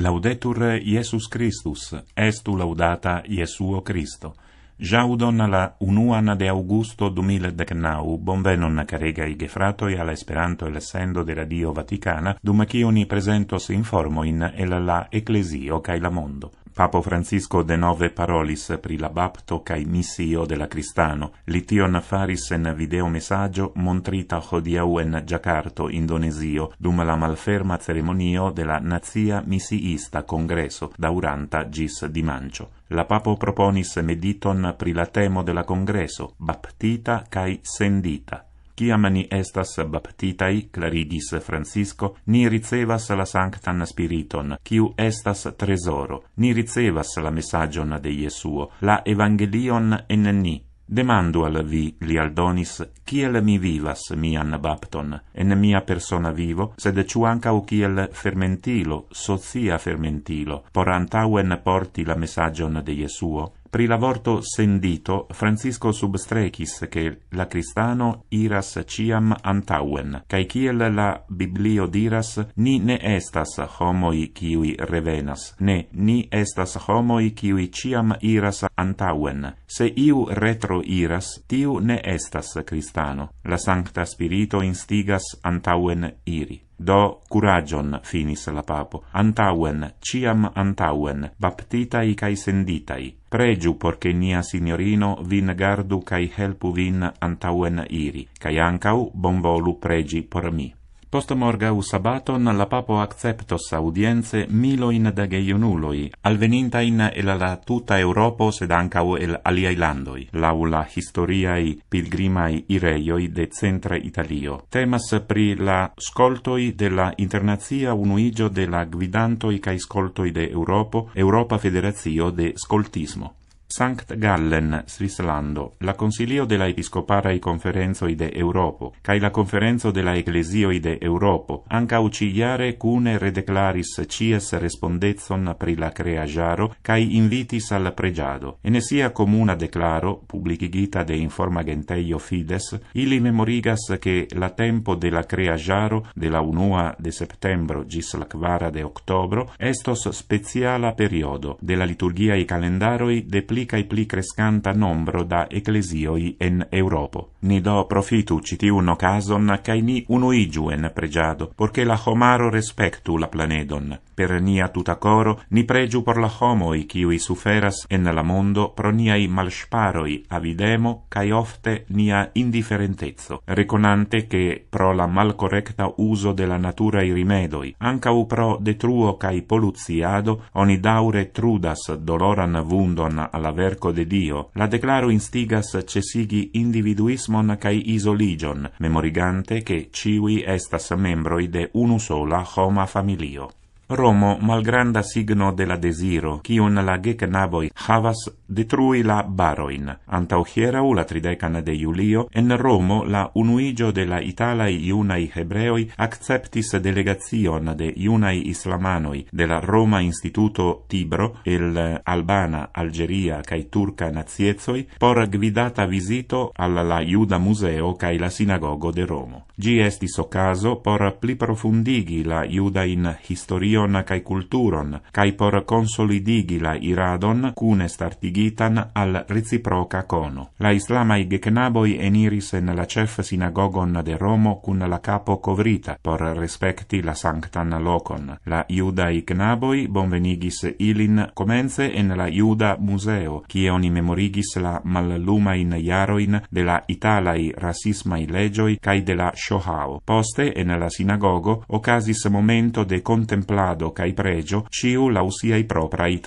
Laudetur Jesus Christus, estu laudata Jesuo Cristo. Jaudon la unuan de augusto 2019 bonvenon caregai gefratoi alla esperanto el sendo de radio Vaticana, dum cioni presentos informoin el la ecclesio cae la mondo. Papo Francisco de nove parolis pri la bapto cae missio de la kristano. Li faris en video messaggio montrita hodiaŭ en Giacarto, Indonesio, dum la malferma ceremonio de la Nazia Misiista Congresso, dauranta gis dimanĉo. La papo proponis mediton pri la temo de la kongreso, baptita cae sendita kiam ni estas baptitai, claridis Francisco, ni ricevas la sanctan spiriton, quiu estas tresoro, ni ricevas la messagion de Jesuo, la evangelion en ni. Demandu al vi, li aldonis, kiel mi vivas mian bapton, en mia persona vivo, sed ciu ancau kiel fermentilo, sozia fermentilo, por antauen porti la messagion de Jesuo, Pri la vorto sendito, Francisco substrecis che la cristano iras ciam antauen, cae ciel la Biblio diras, ni ne estas homoi ciui revenas, ne, ni estas homoi ciui ciam iras antauen. Se iu retro iras, tiu ne estas cristano. La Sancta Spirito instigas antauen iri. Do curagion, finis la papo, antauen, ciam antauen, baptitai cae senditai, pregiu porce nia signorino vin gardu cae helpu vin antauen iri, cae ancau bonvolu pregi por mi. Post morgau sabaton la papo acceptos audienze miloin da geiunuloi, alvenintain el la tuta Europo sed ancau el aliai landoi, laula la historiai pilgrimai ireioi de centra Italio. Temas pri la scoltoi de la internazia unuigio de la gvidantoi cae scoltoi de Europo, Europa Federazio de Scoltismo. Sankt Gallen, Svislando, la Consilio della Episcopara i Conferenzoi de Europo, cae la Conferenzo della Ecclesioi de Europo, anca uccigliare cune redeclaris cies respondezon pri la creajaro, cae invitis al pregiado, e ne sia comuna declaro, publicigita de informa genteio fides, ili memorigas che la tempo della creajaro de la unua de septembro gis la quara de octobro estos speciala periodo della liturgia i calendaroi de pli pli cae pli crescanta nombro da ecclesioi en Europo. Ni do profitu citi un occasion cae ni unuigiu en pregiado, porche la homaro respectu la planedon. Per nia tuta coro, ni pregiu por la homoi, ciui suferas en la mondo, pro niai malsparoi, avidemo, cae ofte nia indiferentezzo, reconante che pro la malcorrecta uso de la i rimedoi, anca u pro detruo cae poluziado, oni daure trudas doloran vundon alla verco de Dio, la declaro instigas cesigi individuismon cae isoligion, memorigante che civi estas membroi de unusola homa familio. Romo, malgranda signo della desiro, chiun la gec navoi havas, detrui la baroin. Antau u la tridecana de Iulio, en Romo la unuigio de la Italae Iunae Hebreoi acceptis delegazion de Iunae Islamanoi, de la Roma Instituto Tibro, el Albana, Algeria, ca Turca Naziezoi, por gvidata visito al la Iuda Museo ca la Sinagogo de Romo. Gi estis occaso por pli profundigi la in historio socion cae culturon, cae por consolidigi la iradon cune startigitan al reciproca cono. La islamai gecnaboi eniris en la cef sinagogon de Romo cun la capo covrita por respecti la sanctan locon. La iudai gnaboi bonvenigis ilin comence en la iuda museo, cie oni memorigis la mallumain iaroin de la italai rasismai legioi cae de la Shohao. Poste, en la sinagogo, ocasis momento de contempla adque a pregio ci u la usiae propriae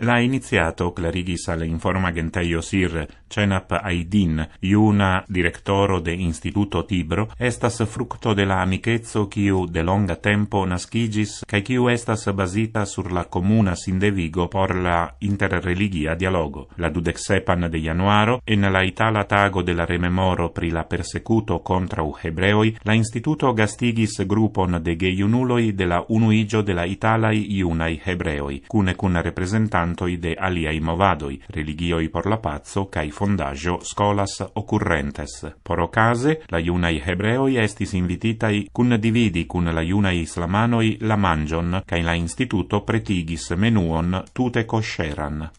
L'ha iniziato Clarigis al informa Gentei Osir, Cenap Aidin, iuna directoro de Instituto Tibro, estas fructo de la amichezzo quiu de longa tempo nascigis, cae quiu estas basita sur la comuna sindevigo por la interreligia dialogo. La dudexepan de januaro, en la itala tago de la rememoro pri la persecuto contra u hebreoi, la Instituto gastigis grupon de geiunuloi de la unuigio de la italai iunai hebreoi, cune cun representanti ide de i movadoi, religioi por la pazzo, cae fondagio scolas occurrentes. Por ocase, la hebreoi estis invititai cun dividi cun la islamanoi la mangion, cae la instituto pretigis menuon tute kosheran.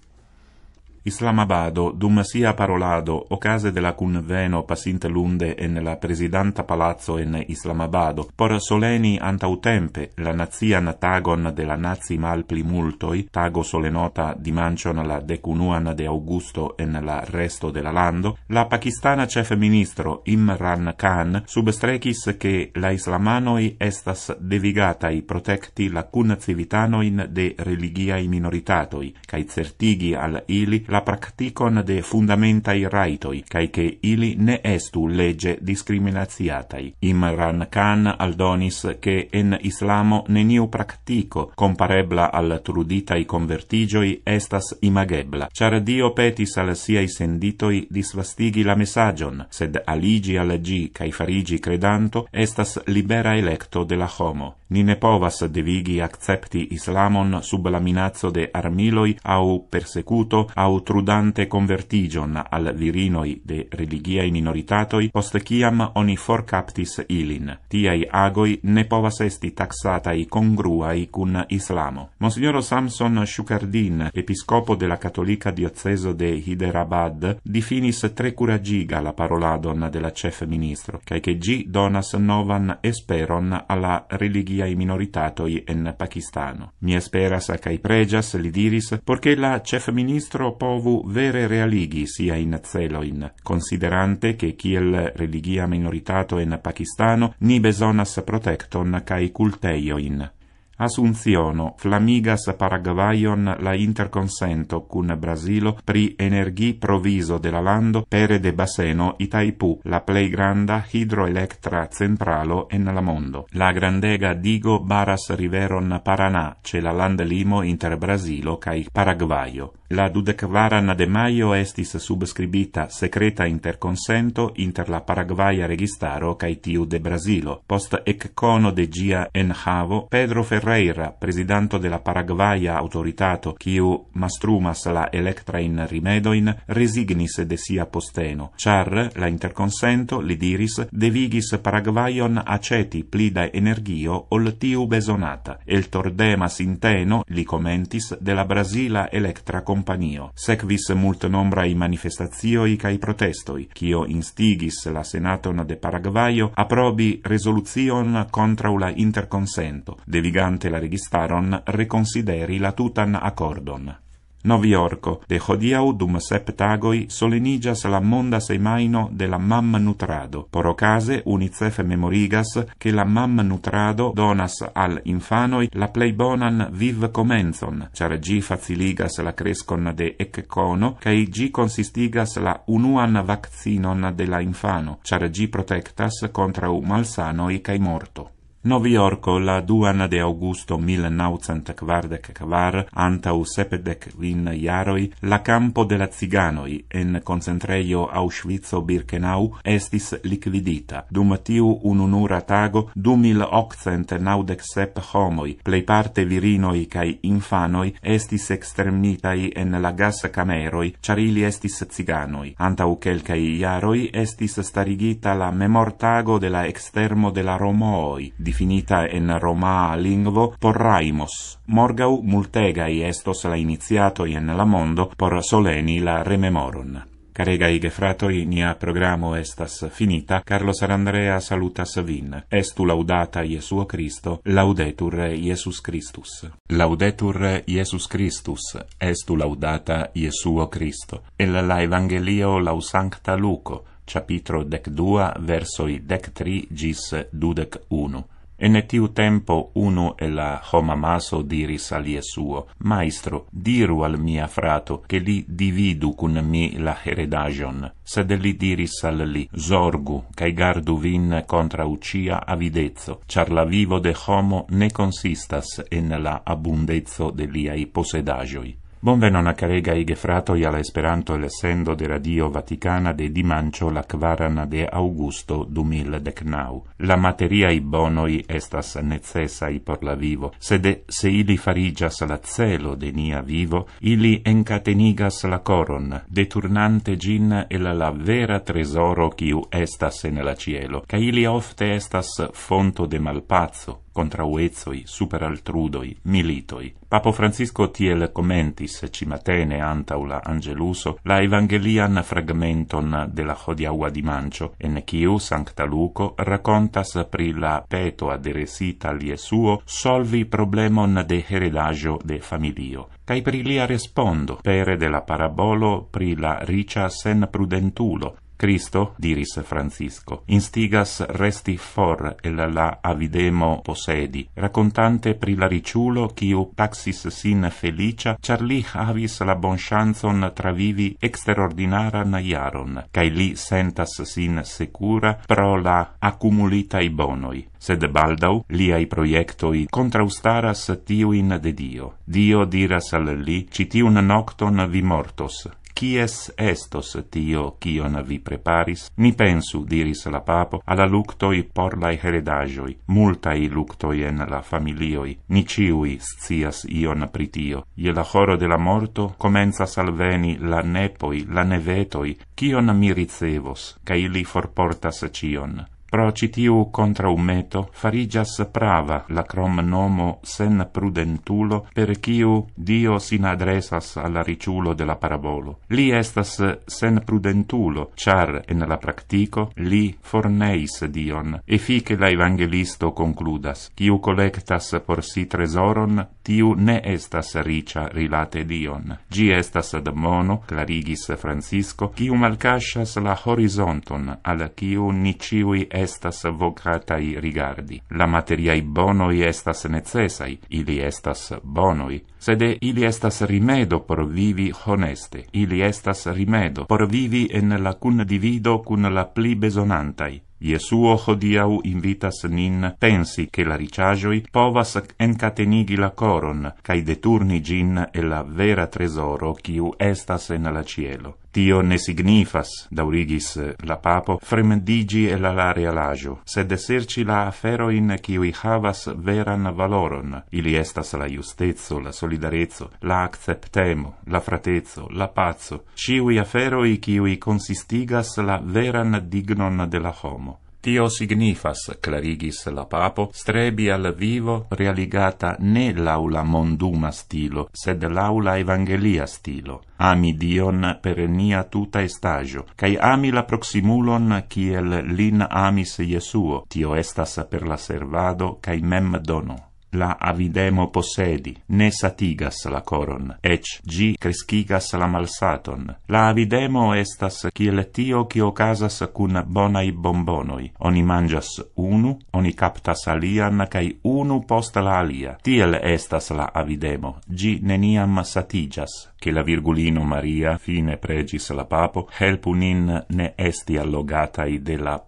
Islamabado, dum sia parolado, ocase de la cunveno pasinte lunde en la presidenta palazzo en Islamabado, por soleni antautempe la nazian tagon de la nazi mal plimultoi, tago solenota dimancion la decunuan de augusto en la resto della lando, la pakistana chef ministro Imran Khan substrecis che la islamanoi estas devigatai protecti la cun civitanoin de religiai minoritatoi, cae certigi al ili la la practicon de fundamentai raitoi, cae che ili ne estu lege discriminaziatai. Imran Khan aldonis che en Islamo neniu practico comparebla al truditai convertigioi estas imagebla, char Dio petis al siai senditoi disvastigi la messagion, sed aligi al g cae farigi credanto estas libera electo de la homo. Ni ne povas devigi accepti Islamon sub la minazzo de armiloi au persecuto au trudante convertigion al virinoi de religiae minoritatoi post ciam oni forcaptis ilin. Tiai agoi ne povas esti taxatai congruai cun Islamo. Monsignor Samson Shukardin, episcopo della cattolica dioceso de Hyderabad, difinis tre curagiga la paroladon della chef ministro, cae che gi donas novan esperon alla religiae minoritatoi en Pakistano. Mi esperas cae pregias, li diris, porché la chef ministro povu vere realigi sia in celoin, considerante che kiel religia minoritato in Pakistano ni besonas protecton cae culteioin. Asunciono, flamigas paragvaion la interconsento cun Brasilo pri energi proviso della lando pere de baseno Itaipu, la plei granda hidroelektra centralo en la mondo. La grandega digo baras riveron Paraná, ce la land limo inter Brasilo cae Paragvaio. La dudecvaran de maio estis subscribita secreta interconsento inter la Paragvaia registaro cae tiu de Brasilo. Post eccono de gia en havo, Pedro Ferrari Ferreira, presidente della Paraguaia autoritato, chiu mastrumas la electra in rimedoin, resignis de sia posteno, char la interconsento, li diris, devigis Paraguaion aceti plida energio ol tiu besonata, el tordema sinteno, li commentis, della Brasila Electra Companio. Secvis mult nombra i manifestazioi cae protestoi, chiu instigis la Senaton de Paraguaio aprobi resoluzion contra la interconsento, devigant la registaron reconsideri la tutan accordon. Novi orco, de hodiau dum septagoi solenigias la monda semaino de la mam nutrado, por ocase unicef memorigas che la mam nutrado donas al infanoi la plei bonan viv comenzon, char gi faciligas la crescon de ec cono, ca gi consistigas la unuan vaccinon de la infano, char gi protectas contra u malsanoi cae morto. Novi Orco la duana de Augusto 1944 anta u sepedec in Iaroi la campo de la Ziganoi en concentreio Auschwitzo Birkenau estis liquidita. Dum tiu un tago du mil octcent naudec sep homoi, plei parte virinoi cae infanoi estis extremitai en la gas cameroi char ili estis Ziganoi. Anta u quelcai Iaroi estis starigita la memortago de la extermo de la Romoi, di finita en romaa lingvo por Raimos. Morgau multegai estos la iniziato en la mondo por soleni la rememoron. Caregai gefratoi nia programo estas finita, Carlo Sarandrea salutas vin. Estu laudata Iesuo Cristo, laudetur Iesus Christus. Laudetur Iesus Christus, estu laudata Iesuo Cristo. El la Evangelio lau Sancta Luco, capitro dec dua, versoi dec tri gis dudec unu. E tiu tempo uno e la homamaso diris alie suo, Maestro, diru al mia frato, che li dividu cun mi la heredagion. Sed li diris al li, Zorgu, cae gardu vin contra ucia avidezzo, char la vivo de homo ne consistas en la abundezzo de liai posedagioi. Bonveno na karegaj gefratoj al Esperanto l'essendo de Radio Vaticana de dimanĉo la kvaran de Augusto du mil deknaŭ. La materia i bonoi estas necesaj por la vivo, sed se ili farigias la zelo de nia vivo, ili encatenigas la coron, deturnante gin el la vera tresoro kiu estas en la cielo, ca ili ofte estas fonto de malpazzo, contrauezoi, superaltrudoi, militoi. Papo Francisco tiel commentis cimatene antaula angeluso la evangelian fragmenton della la di mancio, en quiu Sancta Luco racontas pri la petoa de resita suo solvi problemon de heredagio de familio, cae pri lia respondo pere della parabolo pri la ricia sen prudentulo, Cristo, diris Francisco, instigas resti for el la avidemo posedi, raccontante pri la riciulo quiu taxis sin felicia, charli li avis la bonchanson travivi exterordinara iaron, cae li sentas sin secura pro la accumulitai bonoi. Sed baldau liai proiectoi contraustaras tiuin de Dio. Dio diras al li, un nocton vi mortos, quies estos tio quion vi preparis? Ni pensu, diris la papo, alla luctoi por lai heredagioi, multai luctoi en la familioi, ni ciui scias ion pritio. Ie la horo de la morto comenza salveni la nepoi, la nevetoi, quion mi ricevos, ca ili forportas cion. Pro citiu contra umeto farigias prava la crom nomo sen prudentulo per ciu Dio sin adresas alla riciulo della parabolo. Li estas sen prudentulo, char en la practico li forneis Dion, e fiche la evangelisto concludas, ciu collectas por si tresoron, tiu ne estas ricia rilate Dion. Gi estas ad mono, clarigis Francisco, ciu malcascias la horizonton, al ciu niciui estas vocatai rigardi. La materiae bonoi estas necesai, ili estas bonoi, sede ili estas rimedo por vivi honeste, ili estas rimedo por vivi en la cun divido cun la pli besonantai. Iesuo hodiau invitas nin pensi che la ricciagioi povas encatenigi la coron, cae deturni gin e la vera tresoro, ciu estas en la cielo tio ne signifas da urigis eh, la papo fremendigi el la alajo sed eserci la afero in kiwi havas veran valoron ili estas la justezo, la solidarezzo la acceptemo la fratezzo la pazzo ciwi afero i kiwi consistigas la veran dignon de la homo Tio signifas, clarigis la papo, strebi al vivo realigata ne laula monduma stilo, sed laula evangelia stilo. Ami Dion per nia tuta estagio, cae ami la proximulon ciel lin amis Jesuo, tio estas per la servado cae mem dono la avidemo possedi, ne satigas la coron, ec g crescigas la malsaton. La avidemo estas kiel tio qui ocasas cun i bombonoi. Oni mangias unu, oni captas alian, cae unu post la alia. Tiel estas la avidemo, g neniam satigas che la virgulino Maria fine pregis la papo, helpu nin ne esti allogatai de la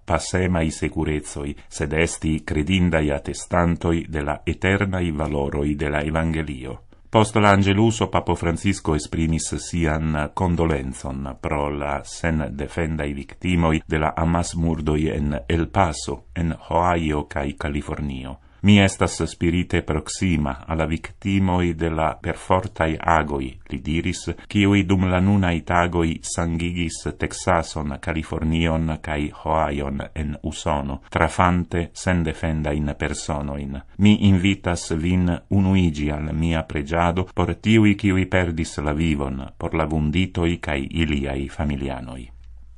i securezoi, sed esti credindai attestantoi de la eternai valoroi de la Evangelio. Post l'Angeluso, Papo Francisco esprimis sian condolenzon pro la sen defendai victimoi de la amas murdoi en El Paso, en Ohio cae Californio. Mi estas spirite proxima alla victimoi de la perfortai agoi, li diris, kiui dum la nunai tagoi sangigis Texason, Californion cae Hoaion en Usono, trafante sen defenda in personoin. Mi invitas vin unuigi al mia pregiado por tiui kiui perdis la vivon, por la vunditoi cae iliai familianoi.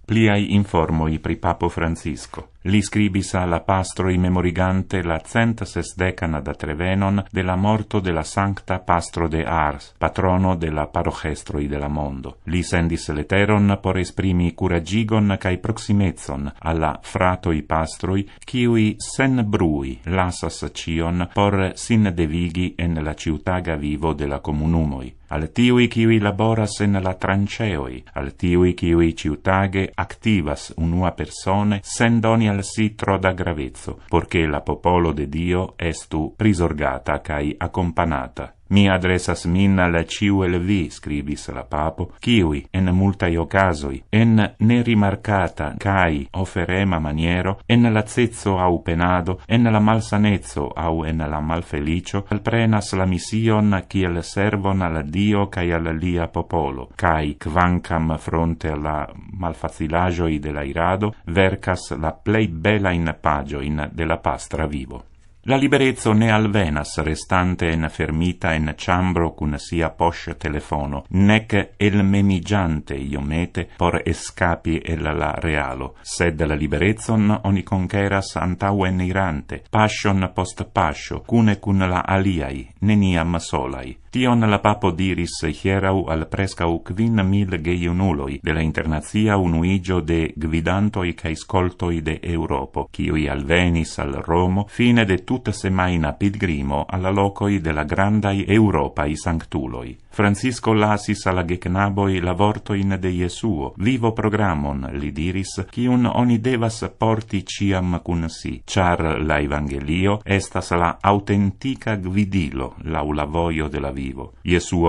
Pliai informoi pri Papo Francisco. Li scribis alla pastro i memorigante la cent ses decana da trevenon de la morto de la sancta pastro de Ars, patrono de la parochestroi de la mondo. Li sendis leteron por esprimi curagigon cae proximezon alla fratoi pastroi, ciui sen brui lasas cion por sin devigi en la ciutaga vivo de la comunumoi. Al tiui ciui laboras en la tranceoi, al tiui ciui ciutage activas unua persone, sen doni al sitro da gravezzo, perché la popolo de Dio estu prisorgata cae accompanata. Mi adresas min al ciu el vi, scribis la papo, ciui, en multai ocasoi, en nerimarcata, cai, oferema maniero, en la zezzo au penado, en la malsanezzo au en la malfelicio, alprenas la mission ciel servon al Dio cae al lia popolo, cai, quancam fronte alla malfacilagioi de la irado, vercas la plei bela in pagioin de la pastra vivo. La liberezzo ne alvenas restante en fermita en chambro cun sia poscia telefono, nec el memigiante iomete por escapi el la realo, sed la liberezzon oni conqueras antauen irante, passion post pascio, cune cun la aliai, neniam solai. Tion la papo diris hierau al prescau quin mil geiunuloi de la internazia unuigio de gvidantoi ca iscoltoi de Europo, cioi al Venis al Romo, fine de tutta semaina pidgrimo alla locoi de la grandai i sanctuloi. Francisco lasis alla gecnaboi la vortoin de Jesuo, vivo programon, li diris, cion oni devas porti ciam cun si, char la Evangelio estas la autentica gvidilo, laula voio de la vita vivo.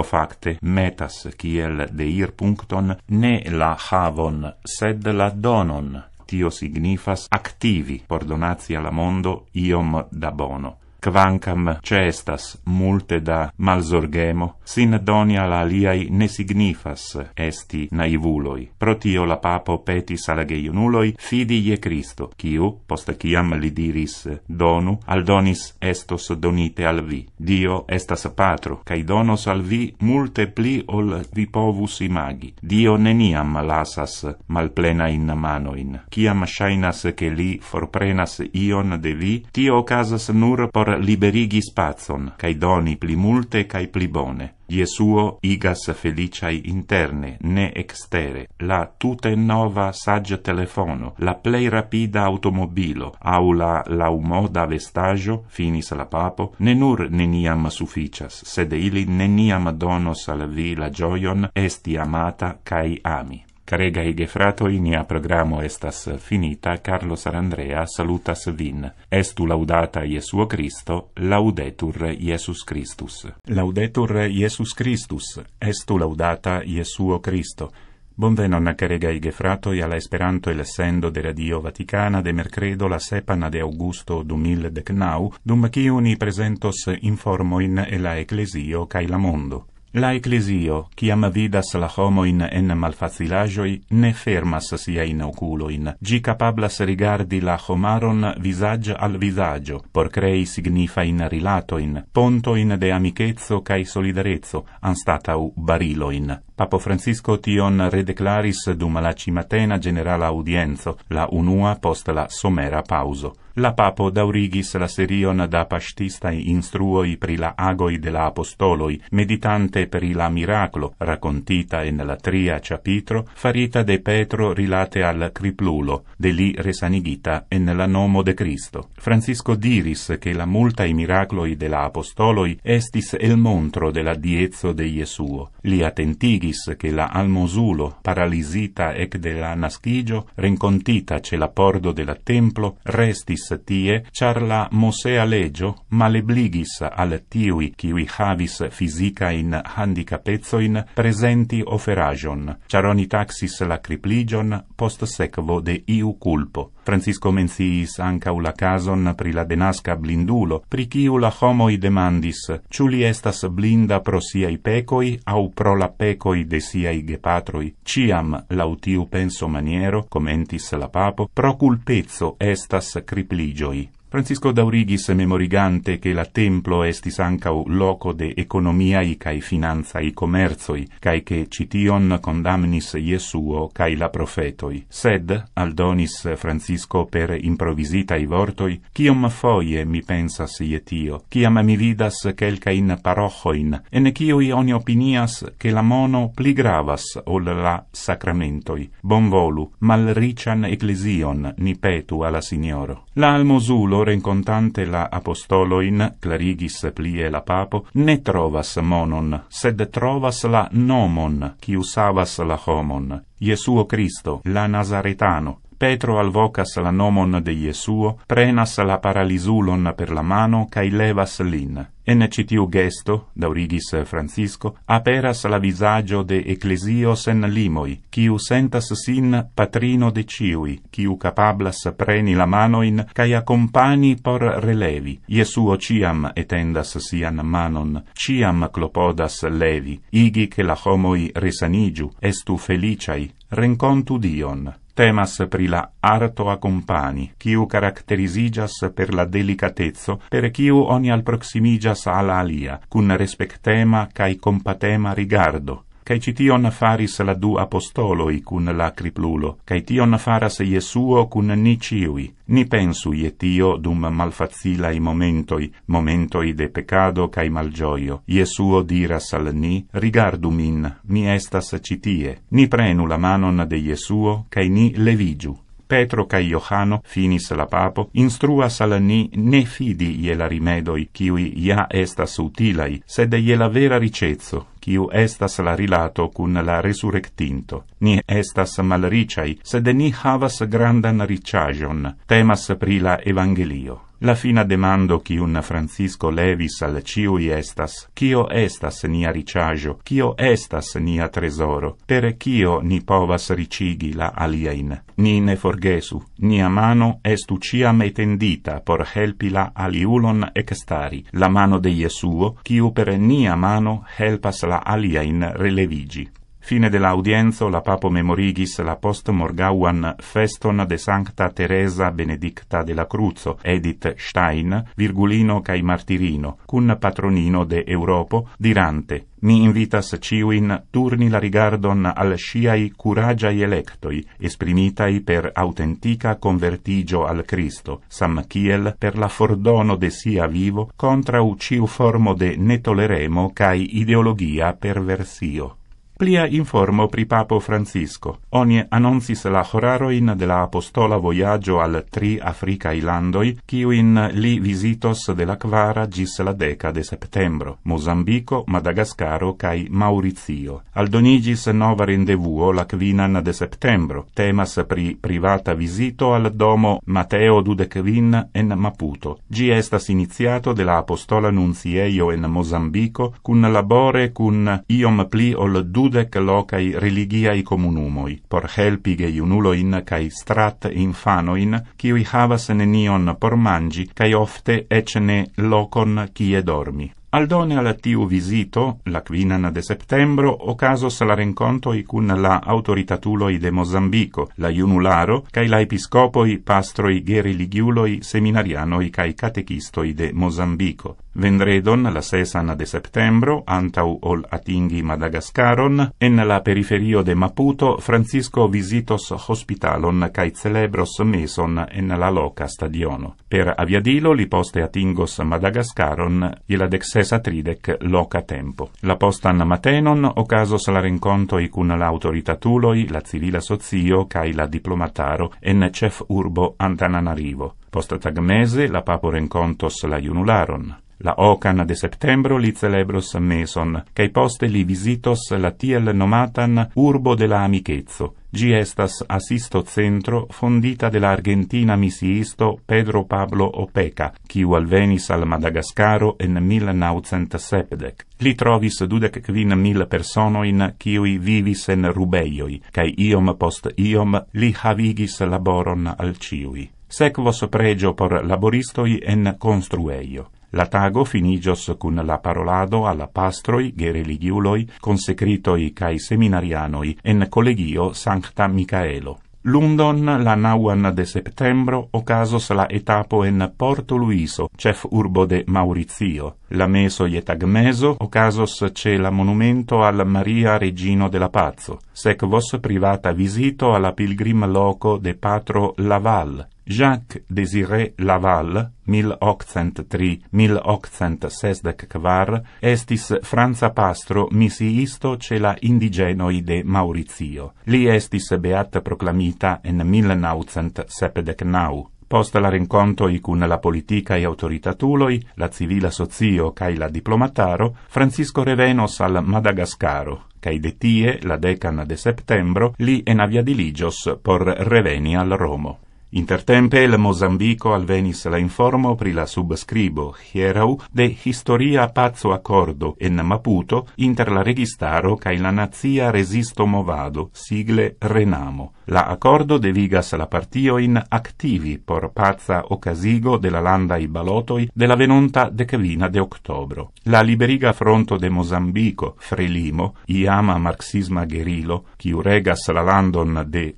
facte metas kiel de ir puncton ne la havon, sed la donon. Tio signifas activi por donatia la mondo iom da bono quancam cestas multe da malzorgemo, sin doni al aliai ne signifas esti naivuloi. Protio la papo petis ala geionuloi fidi ie Cristo ciu, post ciam li diris donu, al donis estos donite al vi. Dio estas patro, cae donos al vi multe pli ol vi povus imagi. Dio neniam lasas malplena in manoin. Ciam shainas che li forprenas ion de vi, tio casas nur por liberigi spazon, cae doni pli multe cae pli bone. Jesuo igas feliciae interne, ne extere. La tute nova sagge telefono, la plei rapida automobilo, au la laumoda vestagio, finis la papo, ne nur neniam sufficias, sed ili neniam donos al vi la gioion, esti amata cae ami. Carega gefratoi, nia in programma estas finita Carlo Sarandrea salutas vin estu laudata iesu christo laudetur iesus christus laudetur iesus christus estu laudata iesu christo Bonvenon, caregai carega e Esperanto ia speranto el sendo de radio vaticana de mercredo la sepana de augusto 2019, de knau dum che presentos in formo in la ecclesio kai la mondo La ecclesio, qui vidas la homo in en malfacilajoi, ne fermas sia in oculoin, gi capablas rigardi la homaron visag al visagio, por crei signifa in rilatoin, pontoin de amicezzo cae solidarezzo, anstatau bariloin. Papo Francisco tion redeclaris dum la cimatena generala audienzo, la unua post la somera pauso. La papo daurigis la serion da pastistai instruoi pri la agoi de la apostoloi, meditante pri la miraclo, raccontita in la tria capitro, farita de Petro rilate al criplulo, de li resanigita en la nomo de Cristo. Francisco diris che la multa i miracloi de la apostoloi estis el montro de la diezzo de Jesuo. Li attentigis vidis che la almosulo paralisita ec de la nascigio rincontita ce la pordo de la templo restis tie char la mosea legio malebligis al tiui chiui havis fisica in handicapezoin presenti oferagion, char oni taxis la cripligion post secvo de iu culpo. Francisco menciis anca la cason pri la denasca blindulo, pri qui la homoi demandis, ciuli estas blinda pro siai pecoi, au pro la pecoi de siai gepatroi. Ciam, lautiu penso maniero, comentis la papo, pro culpezzo estas cripligioi. Francisco daurigis memorigante che la templo estis ancau loco de economiae cae finanzae comerzoi, cae che cition condamnis Jesuo cae la profetoi. Sed, aldonis Francisco per improvisitai vortoi, chiom foie mi pensas ietio, chiom mi vidas calcain parochoin, ene chioi oni opinias che la mono pli gravas ol la sacramentoi. Bon volu, malrician ecclesion nipetu ala signoro. La almosulo, renkontante la apostolo in clarigis plie la papo ne trovas monon sed trovas la nomon qui usavas la homon Jesuo Cristo la nazaretano Petro alvocas la nomon de Iesuo, prenas la paralisulon per la mano cae levas lin. En citiu gesto, daurigis Francisco, aperas la visagio de Ecclesios en Limoi, quiu sentas sin patrino de Ciui, quiu capablas preni la manoin cae accompagni por relevi. Iesuo ciam etendas sian manon, ciam clopodas levi, igi che la homoi resanigiu, estu feliciai, rencontu Dion temas pri la arto accompani, quiu caracterisigas per la delicatezzo, per quiu oni al proximigas ala alia, cun respectema cae compatema rigardo, Kaj cition faris la du apostoloi cun lacriplulo, kaj tion faras Jesuo cun ni ciui. Ni pensu je tio dum malfacilai momentoi, momentoi de peccado cae malgioio. Jesuo diras al ni, rigardu min, mi estas citie. Ni prenu la manon de Jesuo, cae ni levigiu. Petro cae Johano, finis la papo, instruas al ni ne fidi iela rimedoi, qui ia estas utilai, sed iela vera ricezzo, quo estas la rilato cun la resurrectinto. Ni estas malriciai, sed ni havas grandan ricciagion. Temas pri la Evangelio. La fina demando chi un Francisco levis al ciui estas, chio estas nia ricciagio, chio estas nia tresoro, per chio ni povas ricigi la aliein. Ni ne forgesu, nia mano estu ciam etendita por helpi la aliulon ecstari, la mano de Jesuo, chiu per nia mano helpas la aliein relevigi. Fine dell'audienzo la papo memorigis la postmorgauan feston de Sancta Teresa Benedicta della Cruzo, Edith Stein, Virgulino ca Martirino, cun patronino de Europo, dirante «Mi invitas ciuin turni la rigardon al sciai curagiai electoi, esprimitai per autentica convertigio al Cristo, sammichiel per la fordono de sia vivo contra u ciu formo de netoleremo ca ideologia perversio». Plia informo pri papo Francisco. Oni annoncis la horaroin de la apostola voyaggio al tri Africae landoi, ciuin li visitos de la quara gis la deca de septembro, Mozambico, Madagascaro cae Maurizio. Aldonigis nova rendevuo la quinan de septembro, temas pri privata visito al domo Matteo Dudecvin en Maputo. Gi estas iniziato de la apostola nunzieio en Mozambico, cun labore cun iom pli ol du dudec locai religiai comunumoi por helpi ge iunuloin cae strat infanoin cioi havas nenion por mangi cae ofte ecne locon cie dormi. Aldone al tiu visito, la quinan de septembro, ocasos la rencontoi cun la autoritatuloi de Mozambico, la iunularo, cae la episcopoi, pastroi, geriligiuloi, seminarianoi cae catechistoi de Mozambico. Vendredon, la sesana de septembro, antau ol atingi Madagascaron, en la periferio de Maputo, Francisco visitos hospitalon cae celebros meson en la loca stadiono. Per aviadilo li poste atingos Madagascaron, ila dexe Contessa Tridec loca tempo. La postan matenon ocasos la rencontoi cun la la civila sozio, cae la diplomataro en cef urbo Antananarivo. Posta tagmese la papo rencontos la junularon. La ocan de septembro li celebros meson, cae poste li visitos la tiel nomatan urbo della amichezzo, Gi estas assisto centro fondita de la argentina misiisto Pedro Pablo Opeca, quiu alvenis al Madagascaro en 1970. Li trovis dudek quin mil personoin quiui vivis en rubeioi, cae iom post iom li havigis laboron al ciui. Sec vos pregio por laboristoi en construeio. La tago finigios cun la parolado alla pastroi ge religiuloi consecritoi cae seminarianoi en collegio Sancta Micaelo. Lundon, la nauan de septembro, ocasos la etapo en Porto Luiso, cef urbo de Maurizio. La meso ietag ag meso, ocasos ce la monumento al Maria Regino de la Pazzo, sec vos privata visito alla pilgrim loco de Patro Laval, Jacques Désiré Laval, 1803-1864, estis Franza pastro misiisto ce la indigenoi de Maurizio. Li estis beata proclamita en 1979. Post la rencontro i cun la politica e autoritatuloi, la civila sozio cae la diplomataro, Francisco revenos al Madagascaro, cae de tie, la decana de septembro, li en avia diligios por reveni al Romo. Intertempe il Mozambico al la informo pri la subscribo hierau de historia pazzo accordo en Maputo inter la registaro ca la nazia resisto movado, sigle Renamo. La accordo de vigas la partio in activi por pazza ocasigo de la landa i balotoi de la venonta de Kevina de Octobro. La liberiga fronto de Mozambico, Frelimo, iama marxisma guerilo, chi uregas la landon de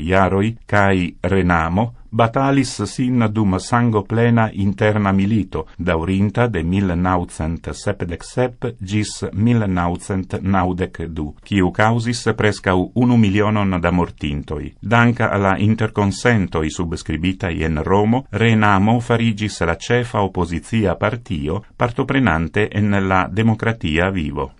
iaroi, cai Renamo, Adamo, batalis sin dum sango plena interna milito, daurinta de 1977 gis 1992, kiu causis prescau unu milionon da mortintoi. Danca alla interconsentoi subscribitai en Romo, Renamo farigis la cefa opposizia partio, partoprenante en la democratia vivo.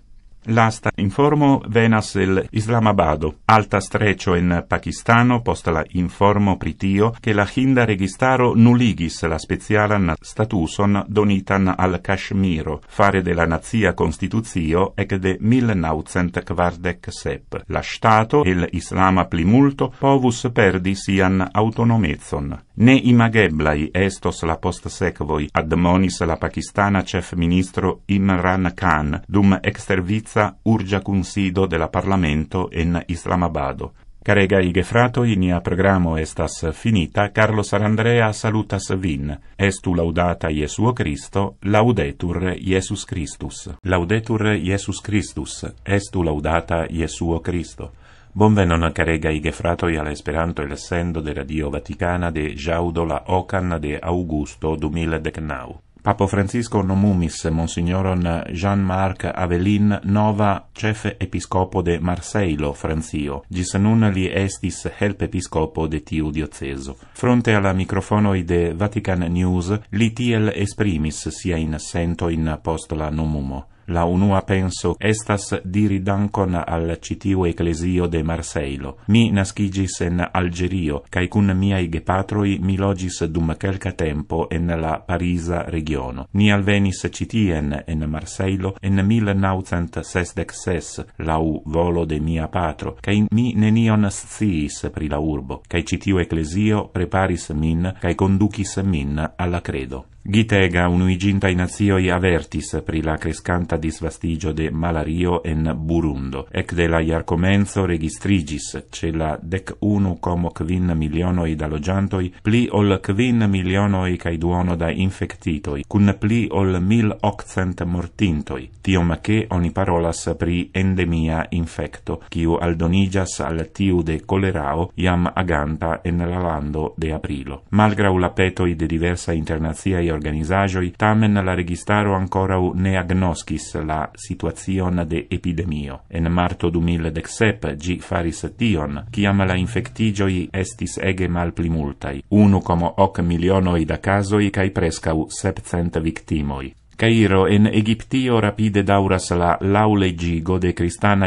Lasta informo venas el Islamabado. Alta strecio en Pakistano post la informo pritio che la hinda registaro nuligis la specialan statuson donitan al Kashmiro, fare della nazia constituzio ec de 1947. La Stato el Islama plimulto povus perdi sian autonomezon. Ne imageblai estos la post sequoi, admonis la pakistana chef ministro Imran Khan, dum exterviz Srpska urĝa kunsido de parlamento en Islamabado. Carega i gefratoi, inia programo estas finita, Carlos Arandrea salutas vin. Estu laudata Jesuo Cristo, laudetur Iesus Christus. Laudetur Iesus Christus, estu laudata Jesuo Cristo. Bonvenon carega i gefratoi all'esperanto Esperanto el sendo de Radio Vaticana de Jaŭdo la Okan de Augusto 2019. Papo Francisco nomumis monsignoron Jean-Marc Avelin nova cef episcopo de Marseilo, Francio, gis nun li estis help episcopo de tiu dioceso. Fronte alla microfonoi de Vatican News, li tiel esprimis sia in sento in post la nomumo. La unua penso estas diri dankon al citiu ecclesio de Marseilo. Mi nascigis en Algerio, cae cun miai gepatroi mi logis dum quelca tempo en la Parisa regiono. Ni alvenis citien en Marseilo en 1966, lau volo de mia patro, cae mi nenion sciis pri la urbo, cae citiu ecclesio preparis min cae conducis min alla credo. Gitega unuiginta in azioi avertis pri la crescanta disvastigio de malario en Burundo. Ec de la iarcomenzo registrigis ce la dec unu como quin milionoi da logiantoi, pli ol quin milionoi cae duono da infectitoi, cun pli ol mil octcent mortintoi, tiom che oni parolas pri endemia infecto, ciu aldonigas al tiu de colerao iam aganta en la lando de aprilo. Malgrau la petoi de diversa internaziai organizajoi, tamen la registaro ancora ne agnoskis la situazion de epidemio. En marto 2017 gi faris tion, kiam la infectigioi estis ege mal pli multai, 1,8 milionoi da casoi cae prescau 700 victimoi. Cairo en Egiptio rapide dauras la laulegigo de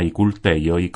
i culteioi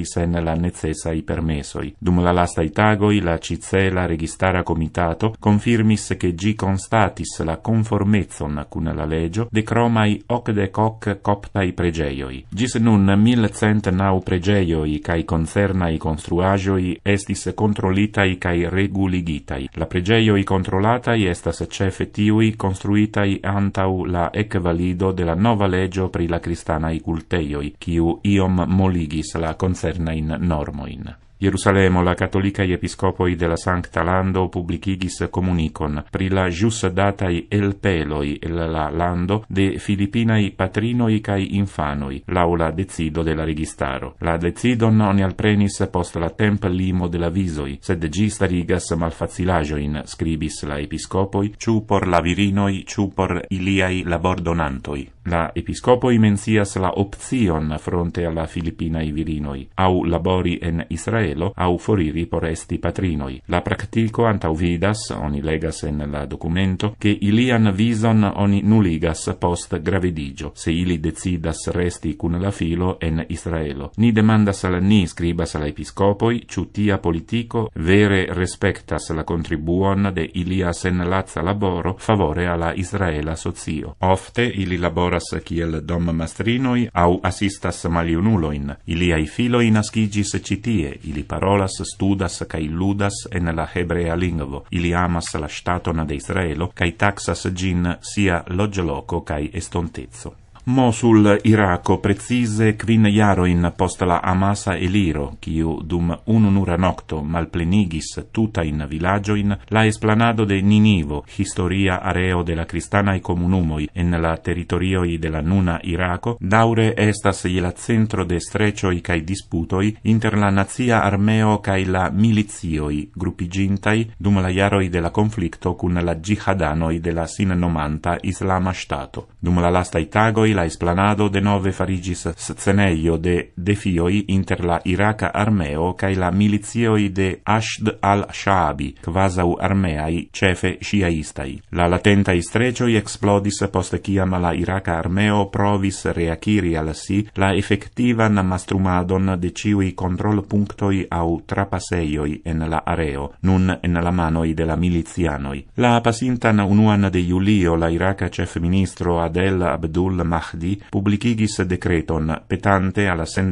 i sen la necessa i permesoi. Dum la lastai tagoi la Cizela registara comitato confirmis che gi constatis la conformezon cun la legio de cromai ocdecoc coptai pregeioi. Gis nun mil cent nau pregeioi cae concernai construagioi estis controlitai cae reguligitai. La pregeioi controlatai estas cefe tiui construitai antau la ecvalido de la nova legio pri la cristana i culteioi, quiu iom moligis la concerna in normoin. Jerusalemo la cattolica i episcopoi della Sancta Lando publicigis comunicon pri la jus datai el peloi el la lando de Filipinai patrinoi cae infanoi, laula decido della registaro. La decidon oni alprenis post la temp limo della visoi, sed gi starigas malfacilajoin, scribis la episcopoi, ciu por la virinoi, ciu por iliai labordonantoi. La episcopoi mencias la opzion fronte alla Filipinai virinoi, au labori en Israel au foriri por esti patrinoi. La practico anta uvidas, oni legas en la documento, che ilian vison oni nuligas post gravidigio, se ili decidas resti cun la filo en Israelo. Ni demandas alani scribas ala episcopoi, ciutia politico vere respectas la contribuon de ilias en lazza laboro favore ala Israela sozio. Ofte ili laboras kiel dom mastrinoi, au assistas maliunuloin. Ili ai filo inascigis citie, ili ili parolas studas kai ludas en la hebrea lingvo ili amas la statona de israelo kai taxas gin sia lodge cae kai estontezzo Mosul Iraco precise quin iaro in post la Amasa Eliro, quiu dum ununura nocto malplenigis tuta in villagioin, la esplanado de Ninivo, historia areo de la cristana e comunumoi en la territorioi de la nuna Iraco, daure estas il centro de strecioi cae disputoi inter la nazia armeo cae la milizioi, gruppigintai, dum la iaroi de la conflicto cun la jihadanoi de la sin nomanta Islama Stato. Dum la lastai tagoi la esplanado de nove farigis sceneio de defioi inter la Iraca armeo cae la milizioi de Ashd al-Shaabi, quasau armeai cefe shiaistai. La latenta istrecioi explodis post ciam la Iraca armeo provis reaciri al si la effectivan mastrumadon de ciui control punctoi au trapaseioi en la areo, nun en la manoi de la milizianoi. La pasintan unuan de Iulio la Iraca cef ministro Adel Abdul Mahdi Mahdi publicigis decreton petante alla sen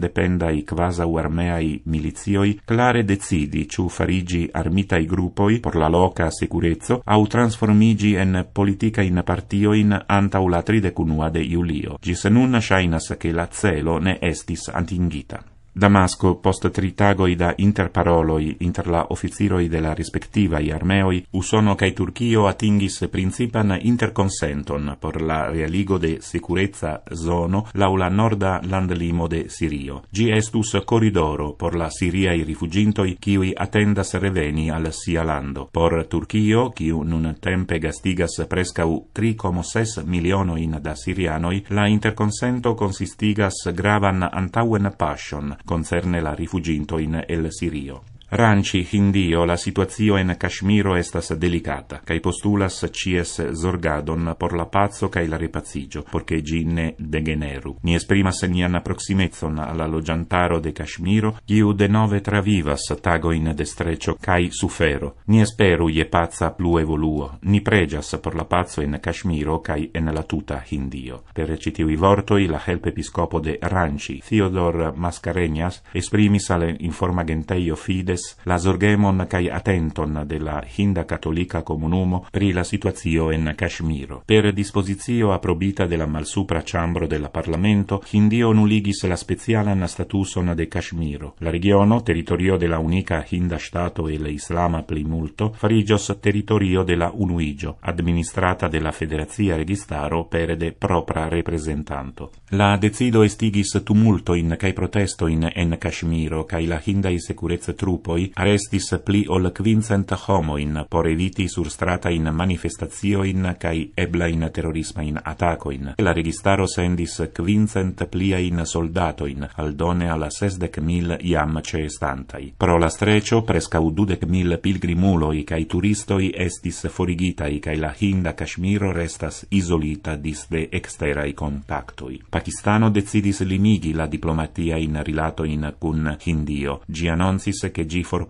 i quasi armea i milizioi clare decidi ciu farigi armita i gruppoi por la loca sicurezzo au transformigi en politica in partio in anta de cunua de Iulio. Gis nun shainas che la zelo ne estis antingita. Damasco, post tagoi da interparoloi inter la officiroi de la respectiva i armeoi, Usono cae Turcio atingis principan interconsenton por la realigo de sicurezza zono laula norda landlimo de Sirio. Gi estus corridoro por la Siriai rifugintoi cioi attendas reveni al sia lando. Por Turcio, cio nun tempe gastigas prescau 3,6 miliono in da Sirianoi, la interconsento consistigas gravan antauen passion concerne la rifugito in El Sirio. Ranci hindio la situazio en Kashmiro estas delicata, cae postulas cies zorgadon por la pazzo cae la repazigio, porche ginne degeneru. Ni esprimas nian proximezon alla logiantaro de Kashmiro, giu denove travivas tago in destreccio cae sufero. Ni esperu je pazza plu evoluo, ni pregias por la pazzo en Kashmiro cae en la tuta hindio. Per citiui vortoi la help episcopo de Ranci, Theodor Mascareñas, esprimis al informa genteio fide Montes la zorgemon cae atenton della Hinda Catolica Comunumo pri la situazio en Kashmiro. Per disposizio approbita della malsupra ciambro de Parlamento, Hindio nuligis la specialan statuson de Kashmiro. La regiono, territorio della unica Hinda Stato e la plimulto, farigios territorio della Unuigio, administrata della Federazia Registaro per de propra rappresentanto. La decido estigis tumulto in cae protesto in en Kashmiro cae la Hindai securezza trup tempoi arrestis pli ol quincent homo in por eviti sur strata in manifestazio in kai ebla in terrorisma in attacco in la registaro sendis quincent plia in soldato in al done alla sesdec mil iam ce pro la strecio prescau u dudec mil pilgrimulo i kai estis forigita i kai la hinda Kashmiro restas isolita dis de extera i pakistano decidis limigi la diplomatia in rilato in kun hindio gianonsis che G for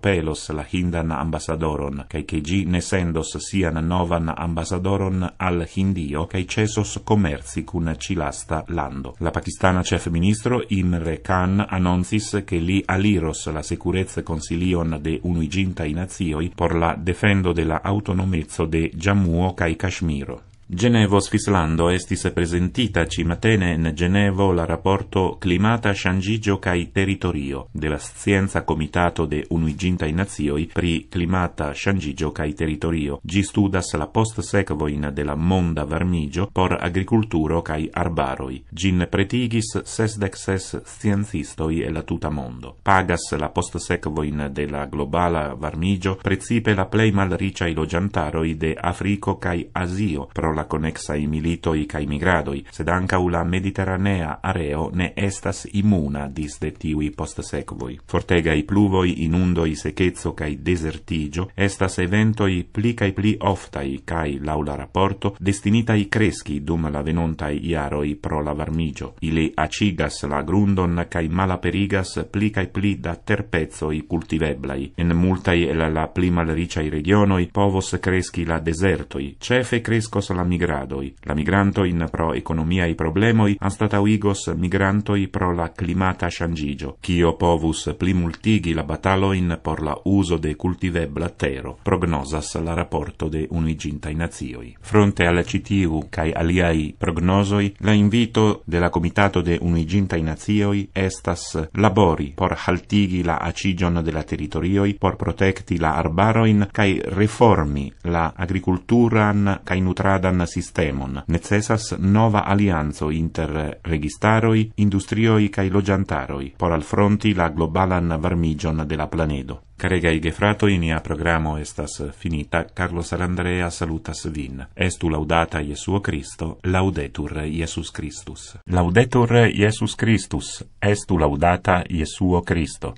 la hindan ambasadoron, cae che gi ne sendos sian novan ambasadoron al Hindio, cae cesos commerci cun cilasta lando. La pakistana chef ministro Imre Khan annoncis che li aliros la sicurezza consilion de unuiginta inazioi por la defendo della autonomezzo de Jammuo cae Kashmiro. Genevo Svislando estis presentita ci matene en Genevo la rapporto Climata ŝanĝiĝo kaj territorio della scienza comitato de de in Nacioj pri climata ŝanĝiĝo kaj territorio Ĝi studas la postsekvojn de la monda varmigio por agriculturo kaj arbaroi gin pretigis sesdexes ses e la tuta mondo. Pagas la postsekvojn de la globala varmigio precipe la plej malriĉaj giantaroi de Africo kaj Asio pro la conexa i milito i ca immigrado i sed anca la mediterranea areo ne estas immuna dis de tiui post secvoi fortega i pluvoi inundo i sechezzo ca desertigio estas evento i pli ca i pli ofta i ca laula rapporto destinita i creschi dum la venonta i aro i pro la varmigio i le acigas la grundon ca i mala perigas pli ca i pli da terpezzo i cultiveblai en multa i la pli malricia i regionoi povos creschi la desertoi cefe crescos la migradoj. La migrantojn pro economia i problemoi, problemoj anstataŭigos migrantoi pro la climata ŝanĝiĝo, kio povus plimultigi la bataloin por la uso de kultivebla tero, prognosas la rapporto de Unuiĝintaj Nacioj. Fronte al citiu, cae aliai prognosoi, la invito della comitato Komitato de Unuiĝintaj Nacioj estas labori por haltigi la acigion della territorioi, por protecti la arbaroin cae reformi la agrikulturan kaj nutradan novan sistemon. Necesas nova alianzo inter registaroi, industrioi cae logiantaroi por alfronti la globalan varmigion de la planedo. Carega i gefrato in ia programo estas finita, Carlos Arandrea salutas vin. Estu laudata Iesu Christo, laudetur Iesus Christus. Laudetur Iesu Christus, estu laudata Iesu Christo.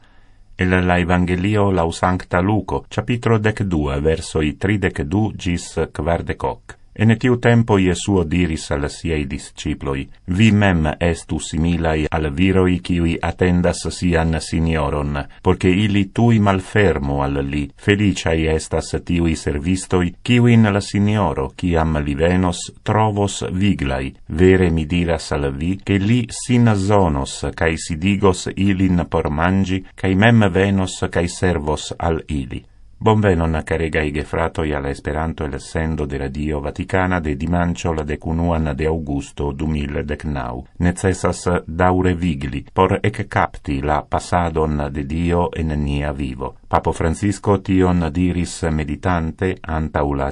El la Evangelio lau Sancta Luco, capitro dec 2, versoi 32 gis 48. En etiu tempo Iesuo diris al siei disciploi, vi mem estu similai al viroi qui attendas sian signoron, porce ili tui malfermo al li, feliciai estas tiui servistoi, ciuin la signoro, ciam li venos, trovos viglai, vere mi diras al vi, che li sin zonos, cae si digos ilin por mangi, cae mem venos, cae servos al ili. Bonvenon carega i gefratoj al Esperanto el sendo de Radio Vaticana de dimancio la dekunuan de Augusto du mil deknaŭ. Necessas daure vigli por capti la pasadon de Dio en nia vivo. Papo Francisco tion diris meditante anta ula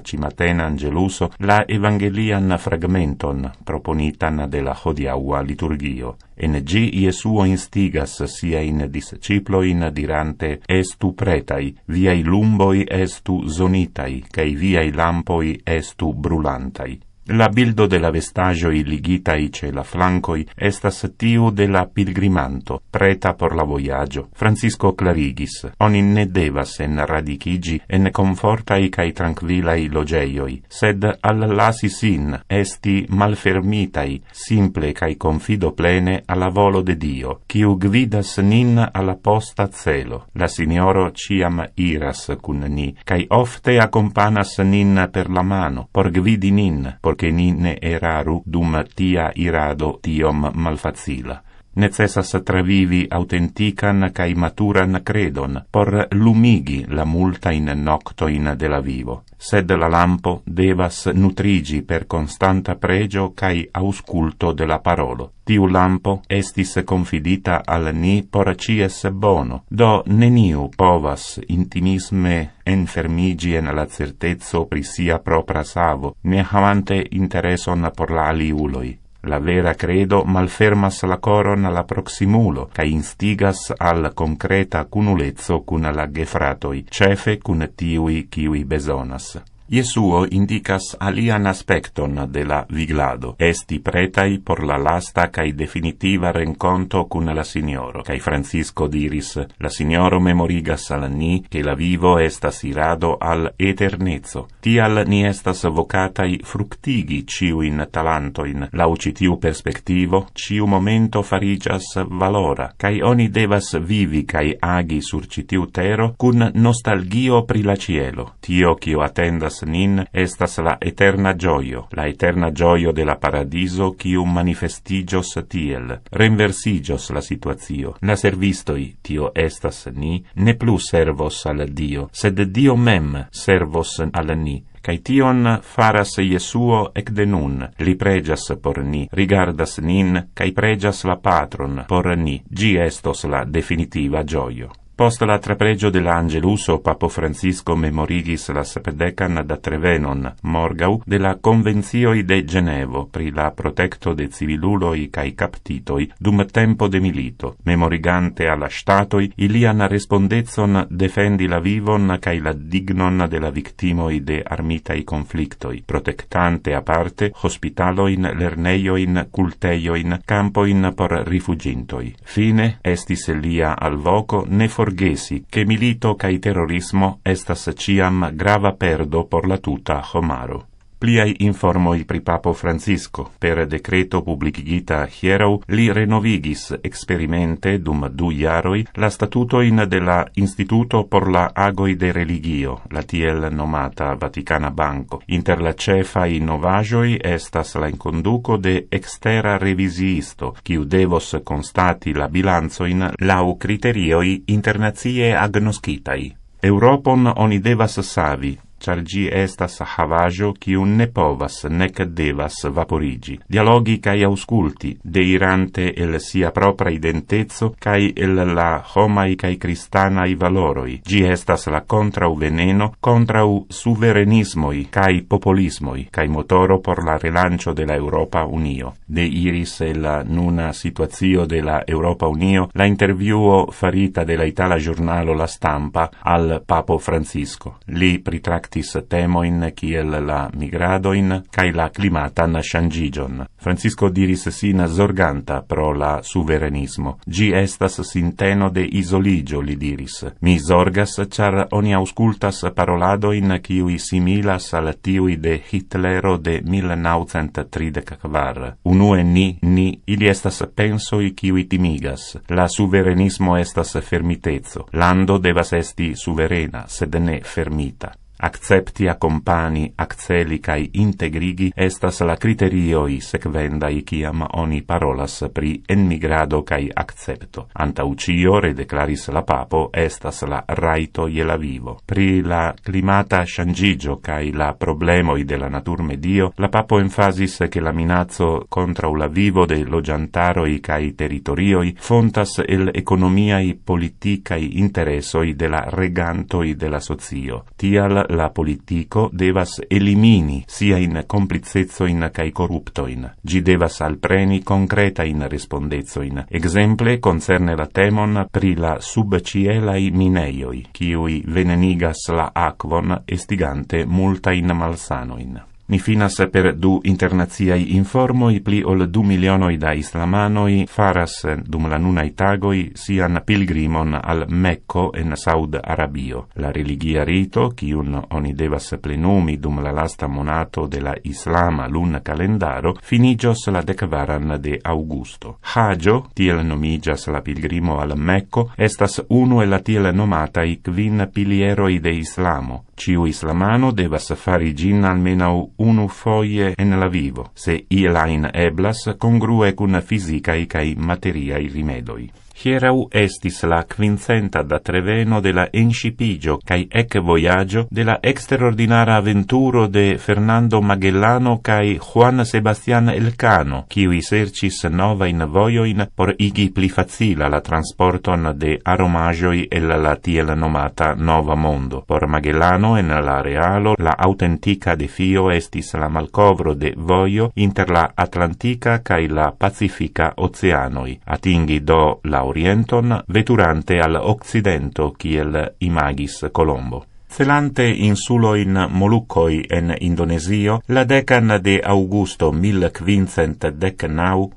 angeluso la evangelian fragmenton proponitan de la hodiaua liturgio. En gi Iesuo instigas sia in discipulo in dirante estu pretai, viai lumboi estu zonitai, cae viai lampoi estu brulantai. La bildo de la vestaĵoj ligitaj ĉe la flancoi estas tiu de la pilgrimanto, preta por la vojaĝo. Francisco clarigis, oni ne devas en enradikigi en confortai cae tranquillai logeioi, sed allasi sin esti malfermitai, simple cae confido plene alla volo de Dio, ciu gvidas nin alla posta celo. La Signoro ciam iras cun ni, cae ofte accompanas nin per la mano, por gvidi nin, por che ne eraru dum tia irado tiom malfacila necessas travivi autentican cae maturan credon por lumigi la multa in noctoin de la vivo. Sed la lampo devas nutrigi per constanta pregio cae ausculto de la parolo. Tiu lampo estis confidita al ni por cies bono, do neniu povas intimisme enfermigi en la certezzo prisia propra savo, ne havante intereson por la aliuloi. La vera credo malfermas la coron alla proximulo, ca instigas al concreta cunulezzo cun alla gefratoi, cefe cun tiui ciui besonas. Jesuo indicas alian aspecton de la viglado, esti pretai por la lasta cae definitiva renconto cun la Signoro, cae Francisco diris, la Signoro memorigas al ni che la vivo estas irado al eternezzo, tial ni estas vocatai fructigi ciu in talantoin, lau citiu perspectivo, ciu momento farigas valora, cae oni devas vivi cae agi sur citiu tero cun nostalgio pri la cielo, tio cio attendas gardas nin estas la eterna gioio, la eterna gioio de la paradiso un manifestigios tiel, renversigios la situatio. Na servistoi, tio estas ni, ne plu servos al Dio, sed Dio mem servos al ni, Kai tion faras Jesuo ec de nun li pregias por ni rigardas nin kai pregias la patron por ni gi estos la definitiva gioio posta la trapregio de la Angeluso Papo Francisco memorigis la sepdecan da Trevenon morgau de la Convenzioi de Genevo pri la protecto de civiluloi cae captitoi dum tempo de milito, memorigante alla statoi ilian respondezon defendi la vivon cae la dignon de la victimoi de armitai conflictoi, protectante a parte hospitaloin, lerneioin, culteioin, campoin por rifugintoi. Fine estis lia al voco ne for borghesi che milito kaj terorismo estas ĉiam grava perdo por la tuta homaro. Pliai informoi pri Papo Francisco, per decreto publicigita hierau, li renovigis experimente dum du iaroi la statuto in de la Instituto por la Agoi de Religio, la tiel nomata Vaticana Banco. Inter la cefa innovagioi estas la inconduco de extera revisiisto, quiu devos constati la bilanzo in lau criterioi internazie agnoscitai. Europon oni devas savi, Ĉar ĝi estas havaĵo, kiun ne povas nek devas vaporiĝi. Dialogi kaj aŭskulti, deirante el sia propria identeco kaj el la homai homaj cristana i valoroi. Gi estas la contra u veneno, contra u suverenismoi kaj populismoj kaj motoro por la relancio de la Europa Unio. De iris e nuna situazio de la Europa Unio la interviuo farita della Itala giornalo La Stampa al Papo Francisco. Li pritrac tractis temoin kiel la migradoin cae la climatan shangigion. Francisco diris sin zorganta pro la suverenismo. Gi estas sinteno de isoligio, li diris. Mi zorgas, char oni auscultas paroladoin kiui similas al tiui de Hitlero de 1934. Unue ni, ni, ili estas pensoi kiui timigas. La suverenismo estas fermitezo Lando devas esti suverena, sed ne fermita. Acceptia compani accelicae integrigi estas la criterioi secvendai ciam oni parolas pri enmigrado cae accepto. Antau cio redeclaris la papo estas la raito je la vivo. Pri la climata shangigio cae la problemoi de la natur medio, la papo enfasis che la minazzo contra la vivo de lo giantaroi cae territorioi fontas el economiai politicae interessoi de la regantoi de la socio. Tial la politico devas elimini sia in complicezoin cae corruptoin. Gi devas alpreni concreta concretain respondezoin. Exemple concerne la temon pri la subcielai mineioi, chiui venenigas la aquon estigante multa multain malsanoin. Ni finas per du internaziai informoi, pli ol du milionoi da islamanoi faras dum la nunai tagoi sian pilgrimon al Mecco en Saud Arabio. La religia rito, chiun oni devas plenumi dum la lasta monato de la islama lun calendaro, finigios la decvaran de Augusto. Hagio, tiel nomigias la pilgrimo al Mecco, estas uno e la tiel nomatai quinn pilieroi de islamo. Ciu islamano devas fari gin almeno unu foie en la vivo, se ielain eblas congrue cun fisicae cae materiae rimedoi hierau estis la quincenta da treveno de la encipigio cae ec voyaggio de la extraordinara aventuro de Fernando Magellano cae Juan Sebastian Elcano, ciui sercis nova in voioin por igi pli facila la transporton de aromagioi el la tiel nomata Nova Mondo. Por Magellano en la realo la autentica defio estis la malcovro de voio inter la Atlantica cae la Pacifica oceanoi. Atingi do la orienton veturante al occidento kiel imagis Colombo. Celante insulo in Molucoi en Indonesio, la decan de Augusto 1519 decnau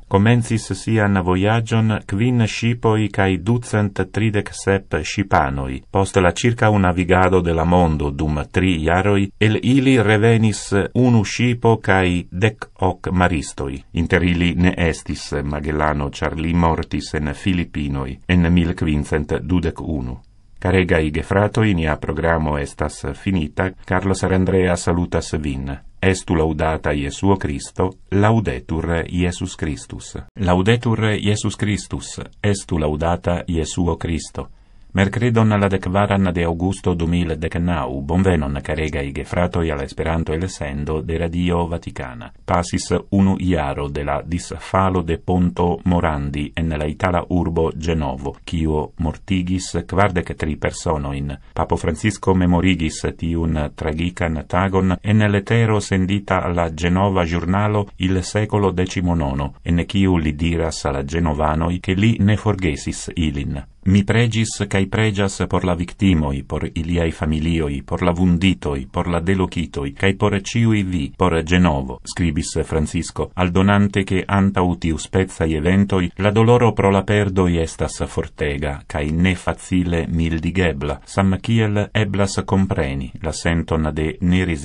sian voyagion quin shipoi cae ducent tridec sep shipanoi. Post la circa un navigado de la mondo dum tri iaroi, el ili revenis unu shipo cae dec hoc maristoi. Inter ili ne estis Magellano, char li mortis en Filipinoi en 1521. Carega i gefrato in ia programo estas finita, Carlos Arandrea salutas vin. Estu laudata Iesuo Christo, laudetur Iesus Christus. Laudetur Iesus Christus, estu laudata Iesuo Christo. Mercredon la dekvaran de augusto 2019 bonvenon caregai gefratoj al Esperanto elsendo de Radio Vaticana. Passis unu iaro de la disfalo de Ponto Morandi en la itala urbo Genovo, kiu mortigis quardec tri personoin. Papo Francisco memorigis tiun tragican tagon en letero sendita alla Genova Giornalo il secolo XIX, en kiu li diras alla genovanoi che li ne forgesis ilin. Mi pregis cae pregias por la victimoi, por iliai familioi, por la vunditoi, por la delocitoi, cae por ciui vi, por Genovo, scribis Francisco, al donante che anta antau tiu i eventoi la doloro pro la perdoi estas fortega, cae ne facile mildigebla, sam kiel eblas compreni la senton de ne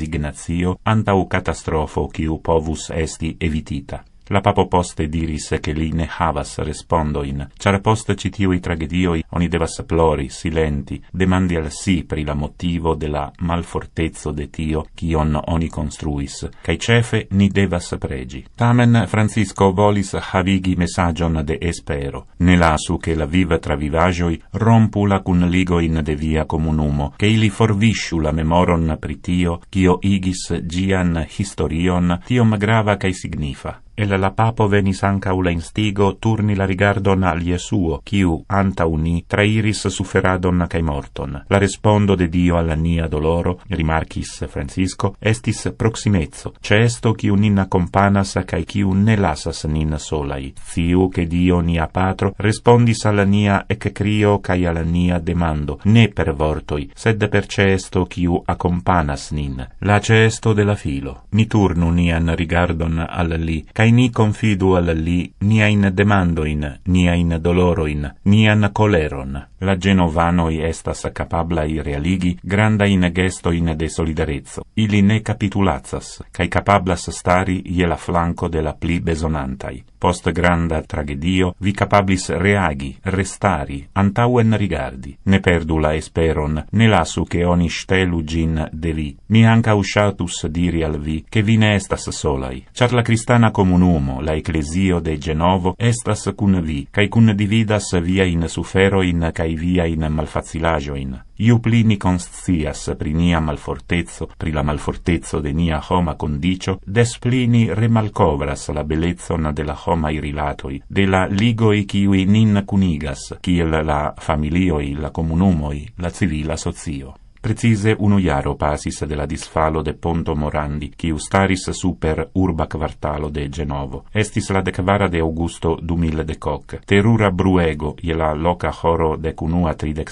anta u catastrofo ciu povus esti evitita. La papo poste diris che li ne havas respondo in, char post citiui tragedioi oni devas plori, silenti, demandi al si pri la motivo de la malfortezzo de tio chion oni construis, cae cefe ni devas pregi. Tamen Francisco volis havigi messagion de espero, ne lasu che la viva travivagioi rompu la cun in de via comunumo, che ili forvisciu la memoron pritio chio cio igis gian historion, tio magrava cae signifa. el la papo venis ancau la instigo turni la rigardon al Jesuo, chiu anta uni trairis suferadon cae morton. La respondo de Dio alla nia doloro, rimarcis Francisco, estis proximezzo, cesto chiu nin accompanas cae chiu ne lasas nin solai. Fiu che Dio nia patro respondis alla nia ec crio cae alla nia demando, ne per vortoi, sed per cesto chiu accompanas nin. La cesto della filo. Ni turnu nian rigardon al li, cae ni Aini confidual li nia in demandoin, nia in doloroin, nian coleron? la genovano i estas capabla i realigi granda in gesto in de solidarezzo ili ne capitulazas kai capablas stari ie la flanco de la pli besonantai post granda tragedio vi capablis reagi restari antauen rigardi ne perdu la esperon ne lasu che oni stelu gin de li mi anca usciatus diri al vi che vi ne estas solai char la cristana comunumo la ecclesio de genovo estas cun vi kai cun dividas via in sufero in kai via in malfacilajo in iu pli ni conscias pri nia malfortezzo pri la malfortezzo de nia homa condicio des pli remalcovras la bellezzon de la homa i rilatoi de la ligo i qui nin cunigas qui la familio i la comunumo la civila sozio. precise unujaro pasis de la disfalo de Ponto Morandi, kiu staris super urba quartalo de Genovo. Estis la decvara de Augusto du mille decoc. Terura bruego, je la loca horo de cunua tridec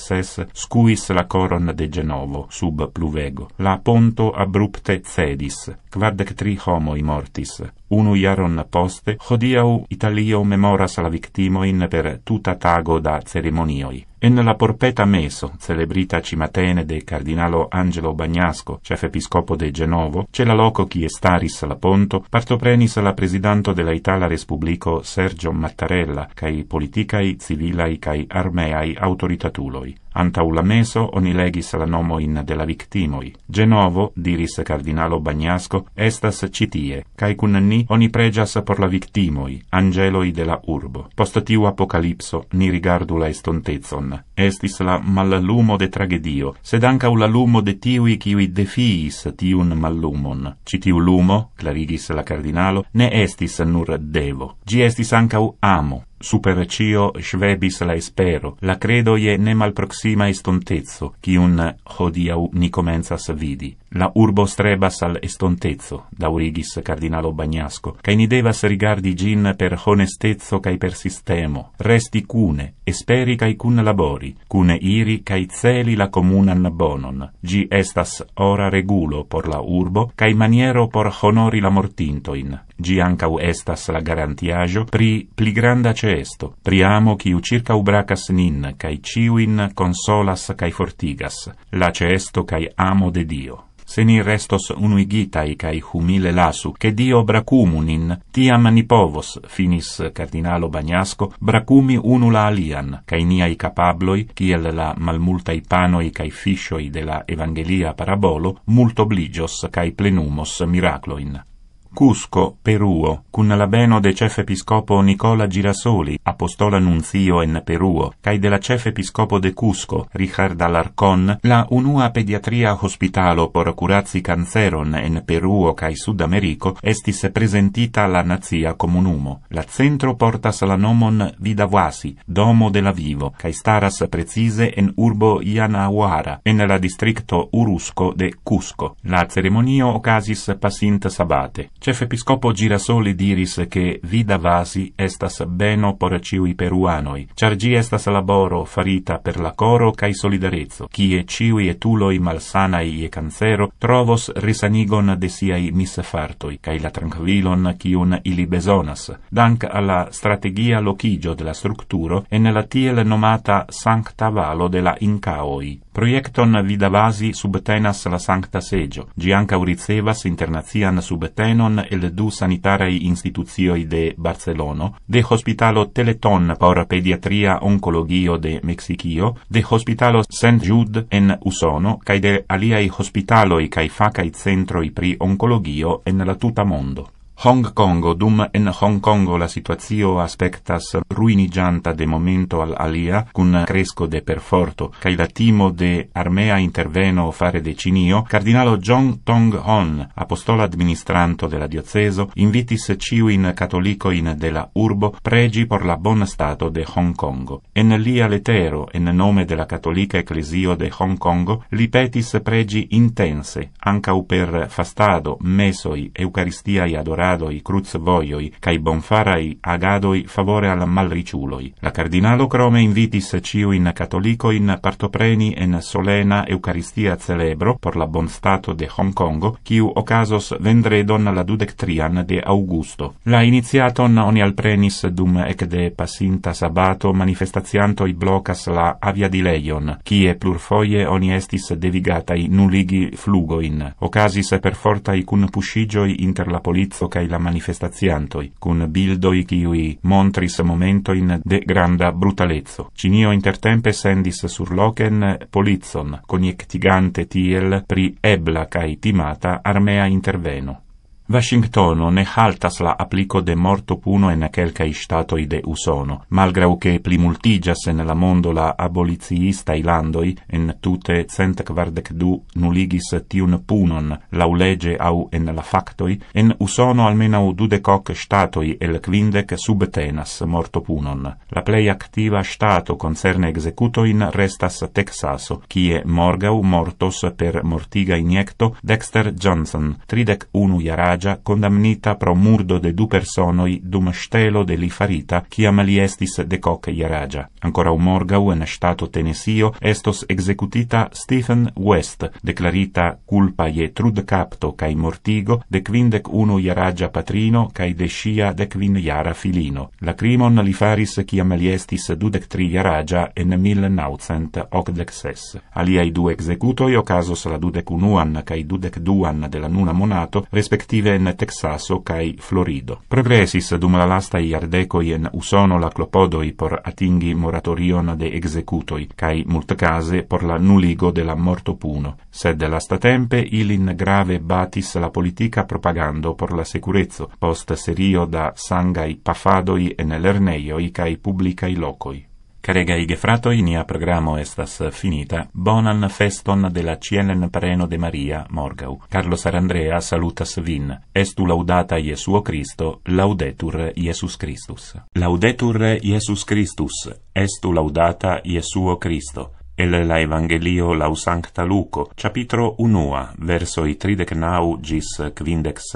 scuis la coron de Genovo, sub pluvego. La ponto abrupte cedis, quardec tri homoi mortis, Unu jaron poste hodiaŭ Italio memoras la victimoin per tuta tago da ceremonioj. En la porpeta meso, celebrita cimatene de cardinalo Angelo Bagnasco, episcopo de Genovo, c'è la loco chi estaris la ponto, partoprenis la presidanto della Itala Respublico Sergio Mattarella, cae politicai, civilai, cae armeae autoritatuloi. Antau la meso oni legis la nomo in de la victimoi. Genovo, diris cardinalo Bagnasco, estas citie, cae cun ni oni pregias por la victimoi, angeloi de la urbo. Post tiu apocalipso, ni rigardu la estontezon. Estis la mallumo de tragedio, sed anca la lumo de tiui kiui defiis tiun mallumon. Citiu lumo, clarigis la cardinalo, ne estis nur devo. Gi estis anca amo, super cio svebis la espero, la credo credoje ne malproxima chi un hodiau ni comenzas vidi la urbo strebas al estontezzo, daurigis cardinalo Bagnasco, in cainidevas rigardi gin per honestezzo cae per sistemo, resti cune, esperi cae cun labori, cune iri cae celi la comunan bonon, gi estas ora regulo por la urbo, cae maniero por honori la mortintoin, gi ancau estas la garantiajo pri pli granda cesto, pri amo ciu circa ubracas nin, cae ciuin consolas cae fortigas, la cesto cae amo de Dio. se ni restos unuigitai cae humile lasu, che dio bracumunin, tiam ni povos, finis cardinalo Bagnasco, bracumi unula alian, cae niai capabloi, ciel la malmultai panoi cae fishoi de la evangelia parabolo, multobligios cae plenumos miracloin. Cusco, Peruo, cun labeno de episcopo Nicola Girasoli, apostola nunzio en Peruo, cae de la episcopo de Cusco, Richard Alarcon, la unua pediatria hospitalo por curazi canceron en Peruo cae Sudamerico estis presentita la nazia comunumo. La centro portas la nomon Vidavasi, domo de la vivo, cae staras precise en urbo Ianahuara, en la districto Urusco de Cusco. La ceremonio ocasis pasint sabate. Chef episcopo Girasoli diris che vida vasi estas beno por ciui peruanoi, char gi estas laboro farita per la coro cae solidarezzo, cie ciui etuloi malsanai e cancero trovos risanigon de siai misfartoi, cae la tranquilon cium ili besonas, dank alla strategia locigio della strukturo e nella tiel nomata Sancta Valo della Incaoi. Proiecton vidavasi subtenas la Sancta Sejo. Gianca Uricevas internazian subtenon el du sanitarei institucioi de Barcelono, de hospitalo Teleton por pediatria oncologio de Mexicio, de hospitalo St. Jude en Usono, cae de aliai hospitaloi cae facai centroi pri oncologio en la tuta mondo. Hong Hongkongo dum en Hong Hongkongo la situacio aspectas ruinigianta de momento al alia cun cresco de perforto cae la timo de armea interveno fare de Cinio cardinalo John Tong Hon apostolo administranto della dioceso invitis ciuin catolicoin de la urbo pregi por la bon stato de Hong Kongo en lia letero en nome della cattolica ecclesio de Hong Kongo li petis pregi intense ancau per fastado mesoi eucaristiai adorati cruz voioi, cae bonfarai agadoi favore al malriĉuloj. La kardinalo crome invitis ciu in ĉiujn in partopreni en solena eukaristia celebro por la bonstato de Hong Kongo, kiu ocasos vendredon la dudectrian de augusto. La iniziaton oni alprenis dum ec de pasinta sabato i blocas la avia di aviadileion, kie plurfoje oni estis devigatai nuligi flugoin. Ocasis per i cun puscigioi inter la polizzo ca kaj la manifestaciantoj, kun bildoj kiuj montris momentojn de granda brutalezzo Cinio intertempe sendis sur surloken polizon konjektigante tiel pri ebla kaj timata armea interveno. Washingtono ne haltas la applico de morto puno en aquelca i statoi de usono, malgrau che plimultigias en la mondo la aboliziista ilandoi, en tute cent quardec du nuligis tiun punon lau lege au en la factoi, en usono almeno du coc statoi el quindec subtenas morto punon. La plei activa stato concerne executo in restas Texaso, quie morgau mortos per mortiga iniecto Dexter Johnson, tridec unu vilaggia condamnita pro murdo de du personoi dum stelo de li farita chi amaliestis de coque iaragia. Ancora un morgau en stato tenesio estos executita Stephen West, declarita culpa ie trud capto cae mortigo de quindec uno iaragia patrino cae de scia de quind iara filino. La crimon li faris chi amaliestis du dec tri iaragia en 1986. Aliai due executoi ocasos la dudec unuan cae dudec duan della nuna monato, respectiva vive in Texaso cae Florido. Progressis dum la lasta iardeco in usono la clopodoi por atingi moratorion de executoi, cae mult case por la nuligo de la morto puno. Sed de lasta tempe ilin grave batis la politica propagando por la securezzo, post serio da sangai pafadoi en lerneioi cae publicai locoi. Carega i gefrato in ia programo estas finita. Bonan feston de la cielen preno de Maria Morgau. Carlos Arandrea salutas vin. Estu laudata Iesuo Christo, laudetur Iesus Christus. Laudetur Iesus Christus, estu laudata Iesuo Christo. El la Evangelio lau Sancta Luco, capitro unua, versoi tridec nau gis quindex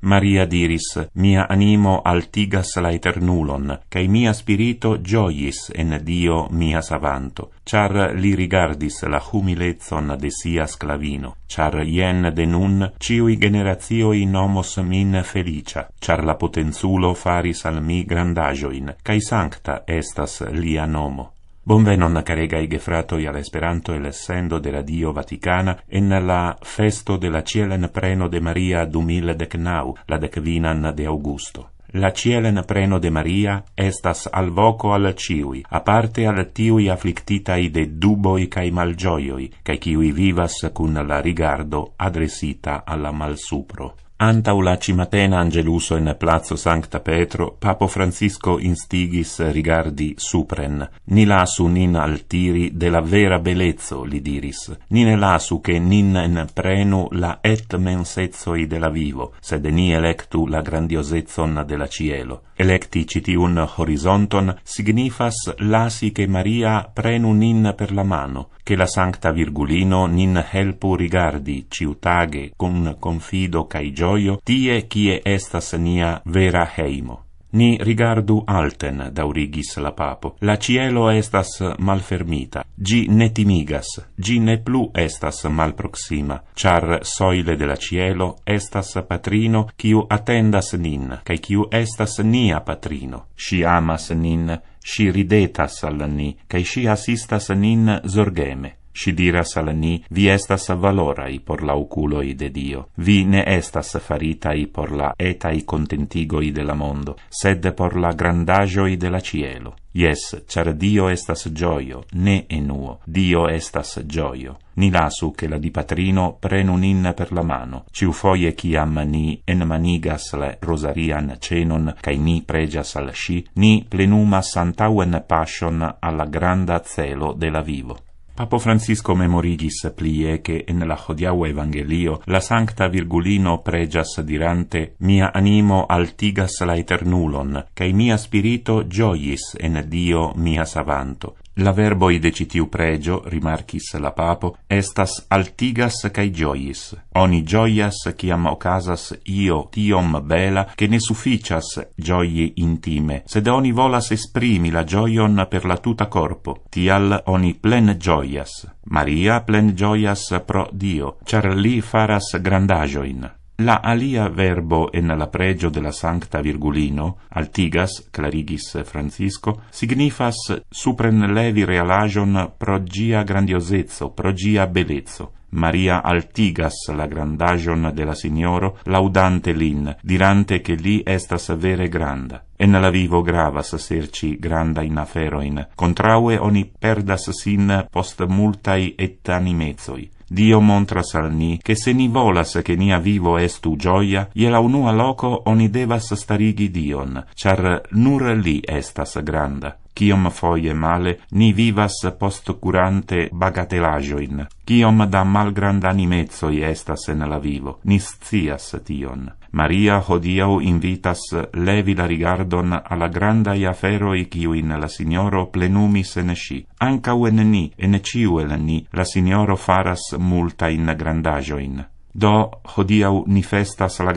Maria diris, Mia animo altigas la eternulon, cae mia spirito gioiis en Dio mia savanto, char li rigardis la humilezon de sia sclavino, char ien de nun ciui generatioi nomos min felicia, char la potenzulo faris al mi grandajoin, cae sancta estas lia nomo. Bonvej non caregaj gefratoj al Esperanto el sendo de la Dio Vaticana en la festo de la cielen preno de Maria du mil decnau, la decvinan de Augusto. La cielen preno de Maria estas al voco al ciui, aparte al tiui afflictitai de duboi cae malgioioi, cae ciui vivas cun la rigardo adresita alla malsupro. Anta cimatena angeluso en plazzo Sancta Petro, Papo Francisco instigis rigardi supren, ni lasu nin altiri de la vera bellezzo, li diris, ni nine lasu che nin en prenu la et mensezoi de la vivo, sed ni electu la grandiosezzon de la cielo. Electi citiun horizonton signifas lasi che Maria prenu nin per la mano, che la Sancta Virgulino nin helpu rigardi ciutage con confido cae gioio tie chie estas nia vera heimo. Ni rigardu alten, daurigis la papo. La cielo estas malfermita. Gi ne timigas. Gi ne plu estas malproxima. Char soile de la cielo estas patrino quiu attendas nin, cae quiu estas nia patrino. Si amas nin, si ridetas al ni, cae si assistas nin zorgeme. și diras al ni vi estas valoraj por la oculoi de Dio. Vi ne estas faritai por la etai contentigoi de la mondo, sed por la grandagioi de la cielo. Yes, char Dio estas gioio, ne enuo, Dio estas gioio. Ni lasu che la di patrino prenu nin per la mano, ciu foie ciam ni en manigas le rosarian cenon, cae ni pregias al sci, ni plenumas antauen passion alla granda zelo de la vivo. Papo Francisco memorigis plie che en la hodiau evangelio la sancta virgulino pregias dirante mia animo altigas la eternulon, cae mia spirito gioiis en dio mia savanto, La verboi de citiu pregio, rimarchis la papo, estas altigas cae giois. Oni gioias, chiam ocasas io tiom bela, che ne sufficias gioie intime, sed oni volas esprimi la gioion per la tuta corpo. Tial, oni plen gioias. Maria plen gioias pro Dio, cer li faras grandagioin. La alia verbo en la pregio de la Sancta Virgulino, altigas, clarigis Francisco, signifas supren levi realagion progia grandiosezzo, progia bellezzo. Maria altigas la grandagion de la Signoro, laudante lin, dirante che li estas vere granda. En la vivo gravas serci granda in aferoin, contraue oni perdas sin post multai et animezoi. Dio montrasal ni, che se ni volas che nia vivo estu gioia, je la unua loco oni devas starigi Dion, char nur li estas granda. Ciom foie male, ni vivas post curante bagatelagioin. Ciom da malgrand animezoi estas en la vivo. Ni scias tion. Maria hodiau invitas levi la rigardon alla granda iafero i ciu in la signoro plenumis en sci. Ancau en ni, en ciu el ni, la signoro faras multa in grandagioin. Do hodiau ni festas la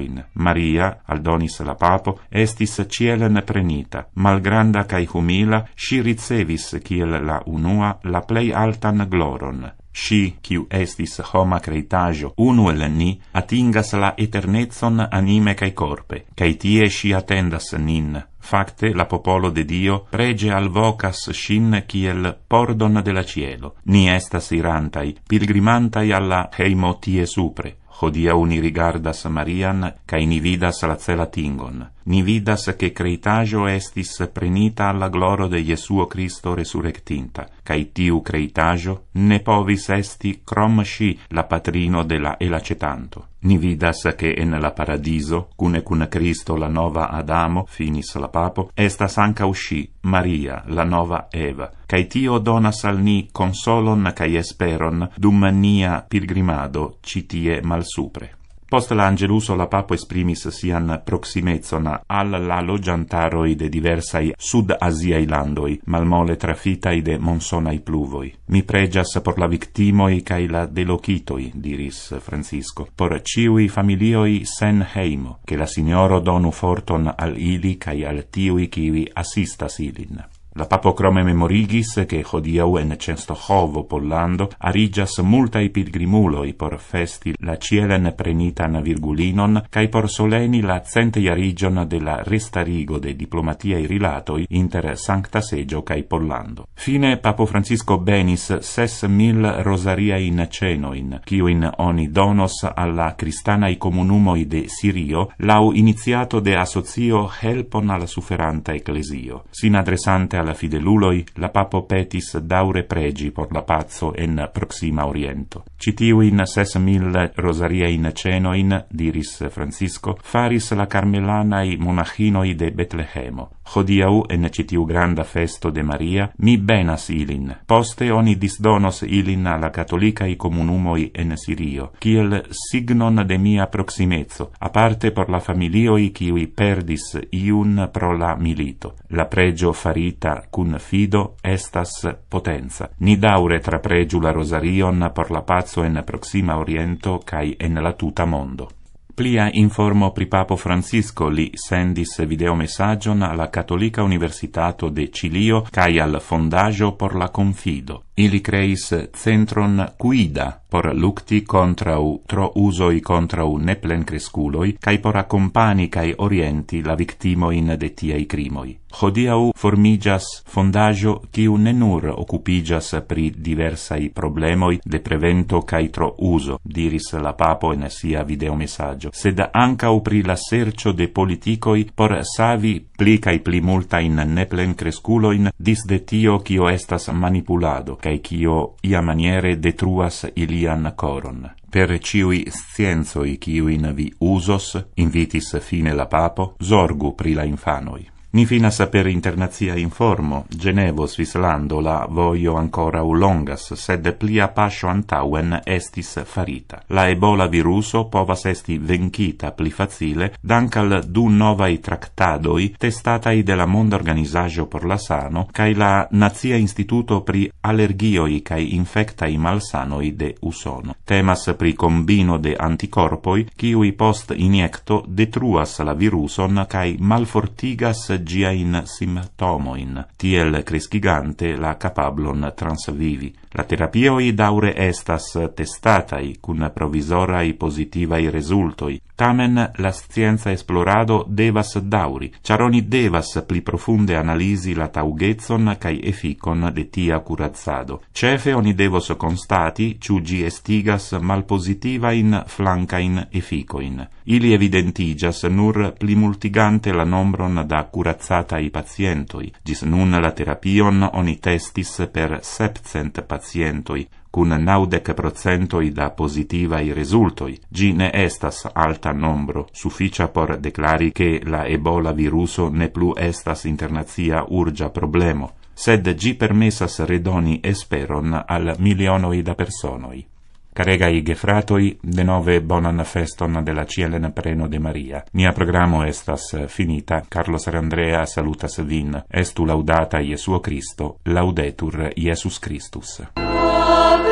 in Maria, aldonis la papo, estis cielen prenita. Malgranda cae humila, si ricevis, ciel la unua, la plei altan gloron sci quiu estis homa creitajo unu el ni atingas la eternezon anime cae corpe, cae tie sci attendas nin. Facte la popolo de Dio prege al vocas sin ciel pordon de la cielo. Ni estas irantai, pilgrimantai alla heimo tie supre. Hodia uni rigardas Marian, cae ni vidas la cela tingon. ni vidas che creitajo estis prenita alla gloro de Jesuo Cristo resurrectinta, cae tiu creitajo ne povis esti crom sci la patrino de la elacetanto. Ni vidas che en la paradiso, cune cun Cristo la nova Adamo, finis la papo, estas anca usci, Maria, la nova Eva, cae tio donas al ni consolon cae esperon dum nia pilgrimado citie malsupre. Post la Angeluso la Papo esprimis sian proximezon al la loggiantaroi de diversai sud-asiai landoi, malmole trafitai de monsonai pluvoi. Mi pregias por la victimoi cae la delocitoi, diris Francisco, por ciui familioi sen heimo, che la signoro donu forton al ili cae al tiui civi assistas ilin. La papo crome memorigis che hodiau en cento hovo pollando arigias rigias multa i pilgrimulo i por festi la cielen prenita na virgulinon kai por soleni la cente ia region della restarigo de diplomatia rilatoi inter sancta segio kai pollando fine papo francisco benis ses mil rosaria in cenoin, in in oni donos alla cristana i comunumo de sirio lau iniziato de assozio helpon alla suferanta ecclesio, sin adresante la fideluloi, la papo petis daure pregi por la pazzo en proxima oriento. Citiu in ses mille rosaria in cenoin, diris Francisco, faris la carmelanai monachinoi de Betlehemo. Hodiau en citiu granda festo de Maria, mi benas ilin. Poste oni disdonos ilin alla catholicai comunumoi en Sirio, kiel signon de mia proximezzo, a parte por la familioi kiui perdis iun pro la milito. La pregio farita cun fido estas potenza. Ni daure tra pregiu la rosarion por la pazzo en proxima oriento cae en la tuta mondo. Plia informo pri papo Francisco li sendis videomessagion alla Cattolica Universitato de Cilio kaj al Fondaĵo por la Confido. ili creis centron quida por lucti contra u tro usoi contra u neplen cresculoi cae por accompani cae orienti la victimo in de tia i crimoi hodiau formigias fondaggio ciu nenur occupigias pri diversa i problemoi de prevento cae tro uso diris la papo in sia video messaggio sed anca u pri la sercio de politicoi por savi pli cae pli multa in neplen cresculoin dis de tio o estas manipulado cae cio ia maniere detruas ilian coron. Per ciui scienzoi ciuin vi usos, invitis fine la papo, zorgu pri la infanoi. Mi fina saper internazia informo, Genevo, Svislandola, voglio ancora ulongas, sed plia pascio antauen estis farita. La ebola viruso povas esti venchita pli facile, dancal du novai tractadoi testatai della la Monda Organizaggio por la Sano, cae la Nazia Instituto pri Allergioi cae Infectai Malsanoi de Usono. Temas pri combino de anticorpoi, ciui post iniecto detruas la viruson cae malfortigas gia in tomoin, tiel crescigante la capablon transvivi. La terapia i daure estas testatai, cun provisorai positivai resultoi. Tamen la scienza esplorado devas dauri, charoni devas pli profunde analisi la taugetson kai efficon de tia curazzado. Cefe oni devos constati, ciugi estigas mal positiva in flanca in efficoin. Ili evidentigas nur pli multigante la nombron da curazzata i pazientoi. Gis nun la terapion oni testis per 700 pazientoi. pacientoj, kun naudec procentoi da pozitivaj rezultoj. Ĝi ne estas alta nombro, sufficia por declari che la ebola viruso ne plu estas internazia urĝa problemo, sed gi permessas redoni esperon al milionoj da personoj carega i gefratoi de nove bonan feston della la cielen preno de Maria. Nia programo estas finita, Carlos Sarandrea salutas vin, estu laudata Jesuo Cristo, laudetur Jesus Christus. Amen.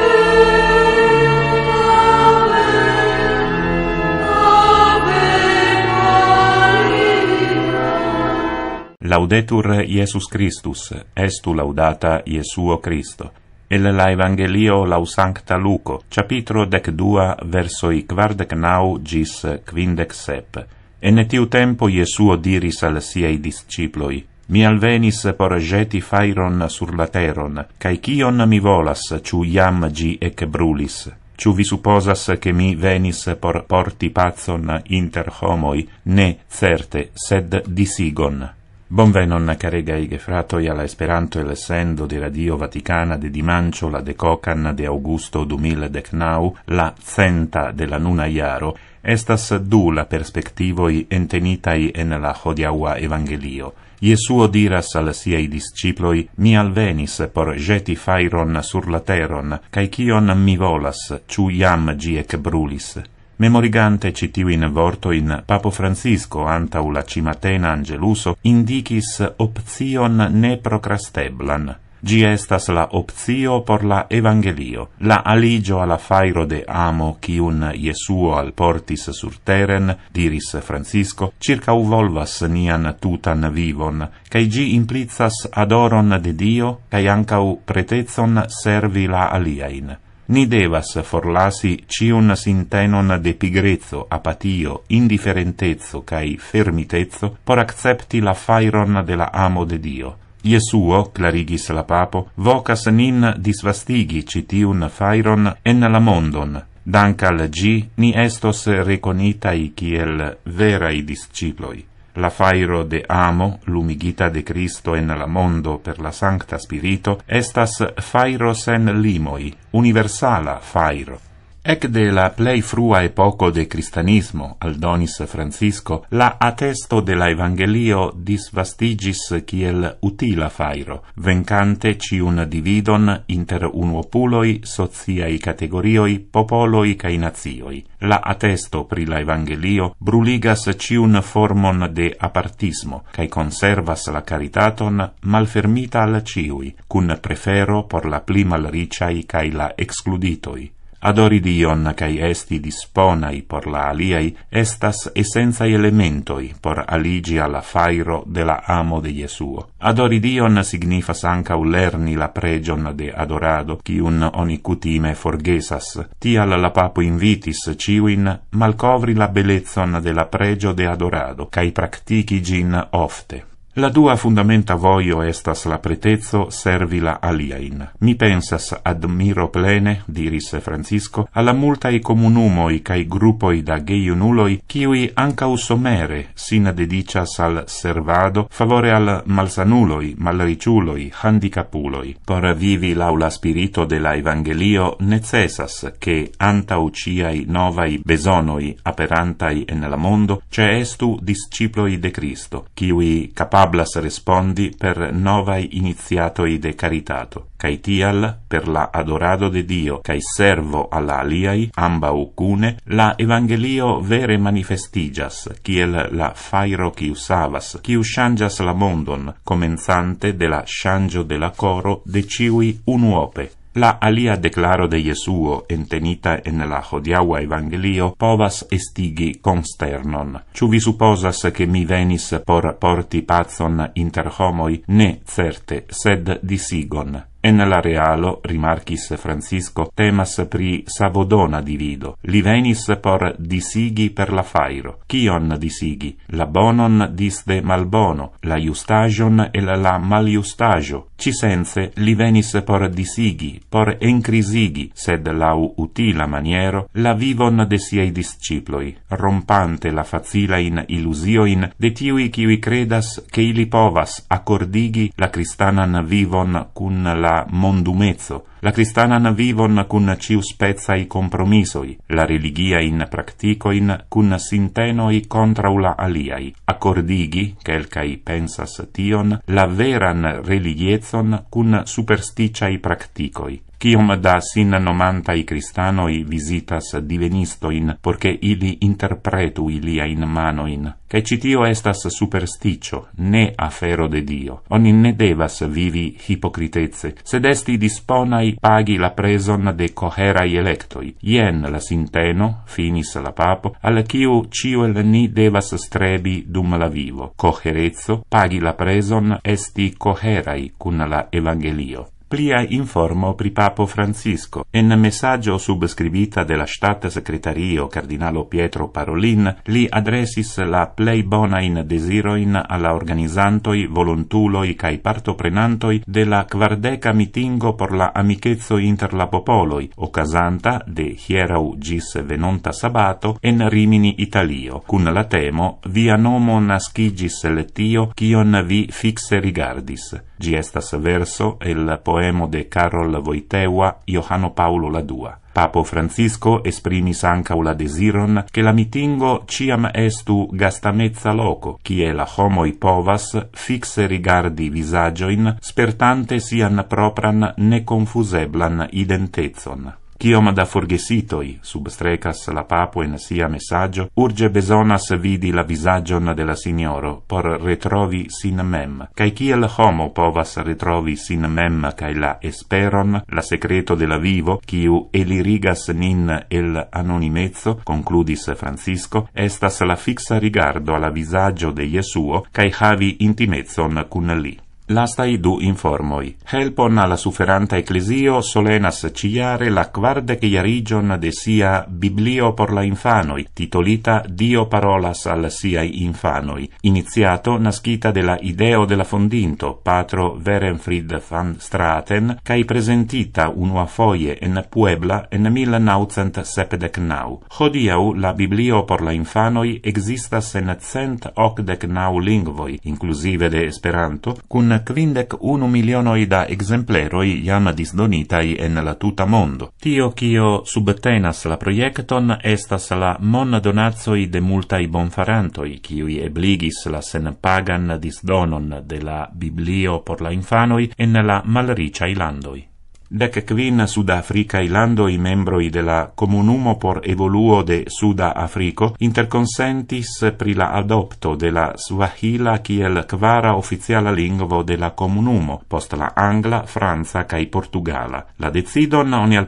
Laudetur Iesus Christus, estu laudata Iesuo Christo. el la Evangelio lau Sancta Luco, capitro dec dua versoi quardec gis quindec sep. En tiu tempo Iesu diris al siei disciploi, Mi alvenis por GETI fairon sur la teron, cae cion mi volas, ciu iam gi ec brulis. Ciu vi supposas che mi venis por porti pazon inter homoi? Ne, certe, sed disigon. Bonvenon, venon gefratoi, carega i gefrato ia la speranto el sendo de radio Vaticana de Dimancio la de Cocan de Augusto 2019, de la centa de la nuna iaro estas du la perspectivo i en la hodiaua evangelio Iesuo diras ala siei disciploi, discipoli mi al venis por jeti fairon sur la teron kai chion mi volas chu yam gi brulis Memorigante citiu in vorto in Papo Francisco anta ula cimatena angeluso indicis option ne procrasteblan. Gi estas la optio por la evangelio, la aligio alla fairo de amo cium Jesuo al portis sur teren, diris Francisco, circa uvolvas nian tutan vivon, cae gi implizas adoron de Dio, cae ancau pretezon servi la aliain ni devas forlasi ciun sintenon de pigrezzo, apatio, indiferentezzo cae fermitezzo por accepti la fairon de la amo de Dio. Iesuo, clarigis la papo, vocas nin disvastigi citiun fairon en la mondon. Dankal gi ni estos reconitai kiel verai disciploi la fairo de amo lumigita de Cristo en la mondo per la sancta spirito estas fairo sen limoi universala fairo Ec de la plei frua epoco de cristianismo, al donis Francisco, la atesto de la Evangelio disvastigis ciel utila fairo, vencante ciun dividon inter unuopuloi, sociai categorioi, popoloi cae nazioi. La atesto pri la Evangelio bruligas ciun formon de apartismo, cae conservas la caritaton malfermita al ciui, cun prefero por la plimal riciai cae la excluditoi adori dion kai esti disponai por la aliai estas essenza elementoi por aligi alla fairo de la amo de Jesuo adori dion signifa anca ulerni la pregion de adorado qui un onicutime forgesas ti alla la papo invitis ciwin malcovri la bellezza de la pregio de adorado kai pratichi gin ofte La dua fundamenta vojo estas la pretezo servi la aliain. Mi pensas admiro plene, diris Francisco, alla multae comunumoi cae grupoi da geiunuloi, ciui ancau somere sin dedicas al servado favore al malsanuloi, malriciuloi, handicapuloi. Por vivi l'aula spirito della Evangelio necessas che anta uciai novai besonoi aperantai en la mondo, ce estu disciploi de Cristo, ciui capabili Hablas respondi per novai iniziatoi de caritato, caetial per la adorado de Dio, cae servo alla aliai, ambau cune, la evangelio vere manifestigias, kiel la fairo qui usavas, qui ushangias la mondon, comenzante de la shangio de la coro de ciui unuope, La alia declaro de Jesuo entenita en la hodiaua evangelio povas estigi consternon. Ciu vi supposas che mi venis por porti pazon inter homoi ne certe sed disigon. en la realo rimarchis Francisco temas pri savodona divido. Li venis por disigi per la fairo. Kion disigi? La bonon disde malbono, la justagion e la maliustagio. Ci sense li venis por disigi, por encrisigi, sed lau utila maniero, la vivon de siei disciploi, rompante la facila in illusioin de tiui kiui credas che ili povas accordigi la cristanan vivon cun la mondumezzo, la cristana vivon cun ciu spezza i compromisoi, la religia in practicoin in cun sinteno i contra aliai, accordigi, quelcai pensas tion, la veran religiezon cun supersticia i practicoi kiom da sin nomanta i cristano i visitas divenisto in porque ili interpretu ilia in mano in che citio estas supersticio ne afero de dio oni ne devas vivi hipocritezze sed esti disponai paghi la preson de cohera i electoi ien la sinteno finis la papo al chiu cio el ni devas strebi dum la vivo coherezzo paghi la preson esti coherai cun la evangelio plia informo pri papo Francisco en messaggio subscribita della stat secretario cardinalo Pietro Parolin li adresis la plei bona in desiroin alla organizantoi volontuloi cae partoprenantoi de la quardeca mitingo por la amichezzo inter la popoloi ocasanta de hierau gis venonta sabato en Rimini Italio cun la temo via nomo nascigis letio cion vi fixe rigardis Gi estas verso el poemo de Carol Voiteua, Johano Paulo la Dua. Papo Francisco esprimis ancaŭ la desiron che la mitingo ciam estu gastamezza loco, kie la homo i povas fixe rigardi visagioin, spertante sian propran neconfuseblan identezon. Cioma da forgesitoi, substrecas la papo in sia messaggio, urge besonas vidi la visagion della signoro, por retrovi sin mem, cae ciel homo povas retrovi sin mem cae la esperon, la secreto della vivo, ciu elirigas nin el anonimezzo, concludis Francisco, estas la fixa rigardo alla visagio de Jesuo, cae havi intimezzon cun li. Lastai du informoi. Helpon alla suferanta ecclesio solenas ciare la quarde che iarigion de sia Biblio por la infanoi, titolita Dio parolas al siai infanoi, iniziato nascita della ideo della fondinto, patro Verenfried van Straten, cae presentita unua foie en Puebla en 1979. Hodiau la Biblio por la infanoi existas en cent ocdec nau lingvoi, inclusive de Esperanto, cun quindec unu milionoi da exempleroi iam disdonitai en la tuta mondo. Tio cio subtenas la proiecton estas la mon donazoi de multai bonfarantoi, cioi ebligis la sen pagan disdonon de la Biblio por la infanoi en la malricia ilandoi. Dec quin Sud-Africa i lando i membroi de la Comunumo por Evoluo de Sud-Africo interconsentis pri la adopto de la Swahila kiel quara oficiala lingvo de la Comunumo, post la Angla, Franza cae Portugala. La decidon oni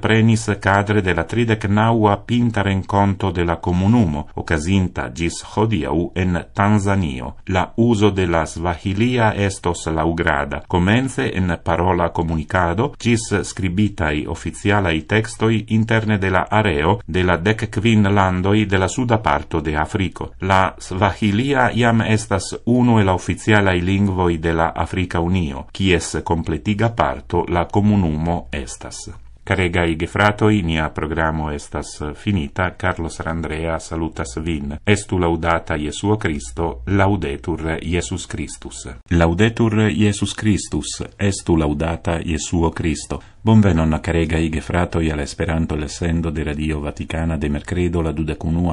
cadre de la 39a pinta renconto de la Comunumo, ocasinta gis hodiau en Tanzanio. La uso de la Swahilia estos laugrada, comence en parola comunicado, gis scribitai oficialai textoi interne de la areo de la dec quin landoi de la suda parto de Africo. La swahilia iam estas uno e la oficialai lingvoi de la Africa Unio, kies completiga parto la comunumo estas. Caregai gefratoi, nia programo estas finita, Carlos Randrea salutas vin. Estu laudata Jesuo Cristo, laudetur Iesus Christus. Laudetur Iesus Christus, estu laudata Jesuo Cristo. Bonvenon caregai gefratoi all'esperanto lessendo lesendo de Radio Vaticana de mercredo la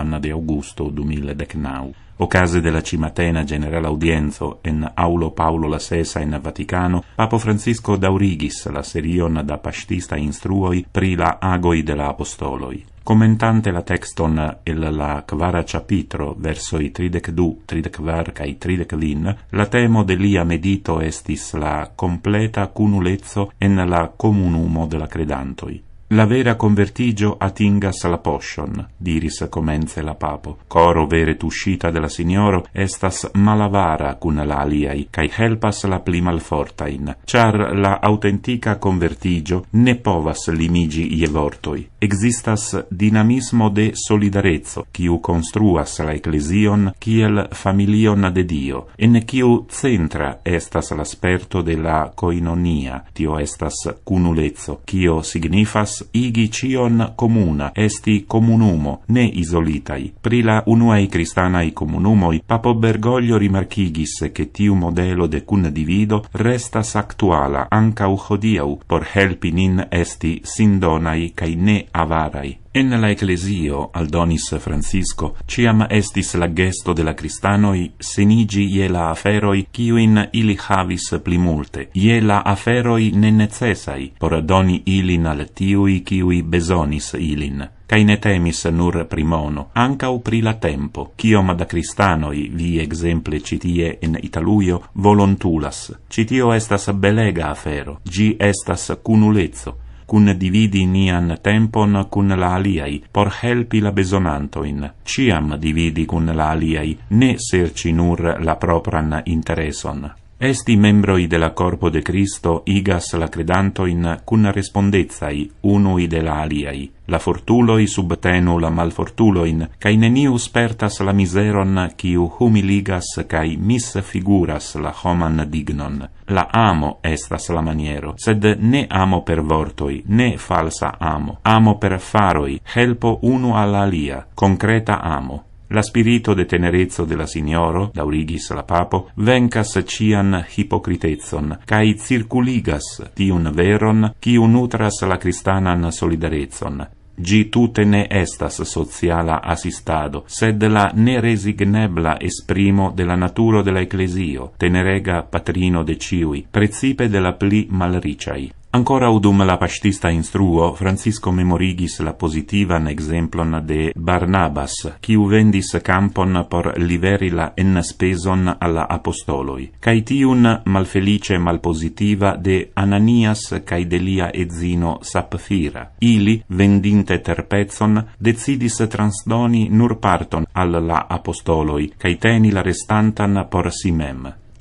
anna de Augusto 2019. O case della Cimatena General Audienzo en Aulo Paulo la Sesa in Vaticano, Papo Francisco daurigis la serion da pastista instruoi pri la agoi de la apostoloi. Commentante la texton el la quara chapitro verso i tridec du, tridec varca cae tridec vin, la temo de medito estis la completa cunulezzo en la comunumo della credantoi. La vera convertigio atingas la potion, diris comence la papo. Coro vere tuscita della signoro estas malavara cun l'aliai, cae helpas la plimal fortain, char la autentica convertigio ne povas limigi ie vortoi existas dinamismo de solidarezzo, quiu construas la ecclesion kiel familion de Dio, en quiu centra estas l'asperto de la coinonia, tio estas cunulezzo, quio signifas igi cion comuna, esti comunumo, ne isolitai. Pri la i comunumo comunumoi, Papo Bergoglio rimarchigis che tiu modelo de cun divido restas actuala, ancau hodiau, por helpi nin esti sindonai cae ne avarai. En la ecclesio, al donis Francisco, ciam estis la gesto de la cristanoi senigi ie la aferoi ciuin ili havis pli multe, ie la aferoi ne necesai por doni ilin al tiui ciui besonis ilin. Cai ne temis nur primono, ancau pri la tempo, ciom da cristanoi vi exemple citie in Italuio volontulas. Citio estas belega afero, gi estas cunulezzo, cun dividi nian tempon cun la aliai, por helpi la besonantoin. Ciam dividi cun la aliai, ne serci nur la propran intereson. Esti membroi de la corpo de Cristo igas la credanto in cun respondezai, unui de la aliai. La fortuloi subtenu la malfortuloin, cae neniu spertas la miseron, ciu humiligas cae mis figuras la homan dignon. La amo estas la maniero, sed ne amo per vortoi, ne falsa amo. Amo per faroi, helpo unu al alia, concreta amo. La spirito de tenerezzo della la signoro, daurigis la papo, vencas cian hipocritezon, cae circuligas tiun veron, ciu nutras la cristanan solidarezon. Gi tute ne estas sociala assistado, sed la ne resignebla esprimo della naturo della ecclesio, tenerega patrino de ciui, precipe della pli malricai. Ancora udum la pastista instruo, Francisco memorigis la positivan exemplon de Barnabas, quiu vendis campon por liveri la enna speson alla apostoloi, cae tiun malfelice malpositiva de Ananias cae delia Zino Sapphira. Ili, vendinte terpezon, decidis transdoni nur parton alla apostoloi, cae teni la restantan por si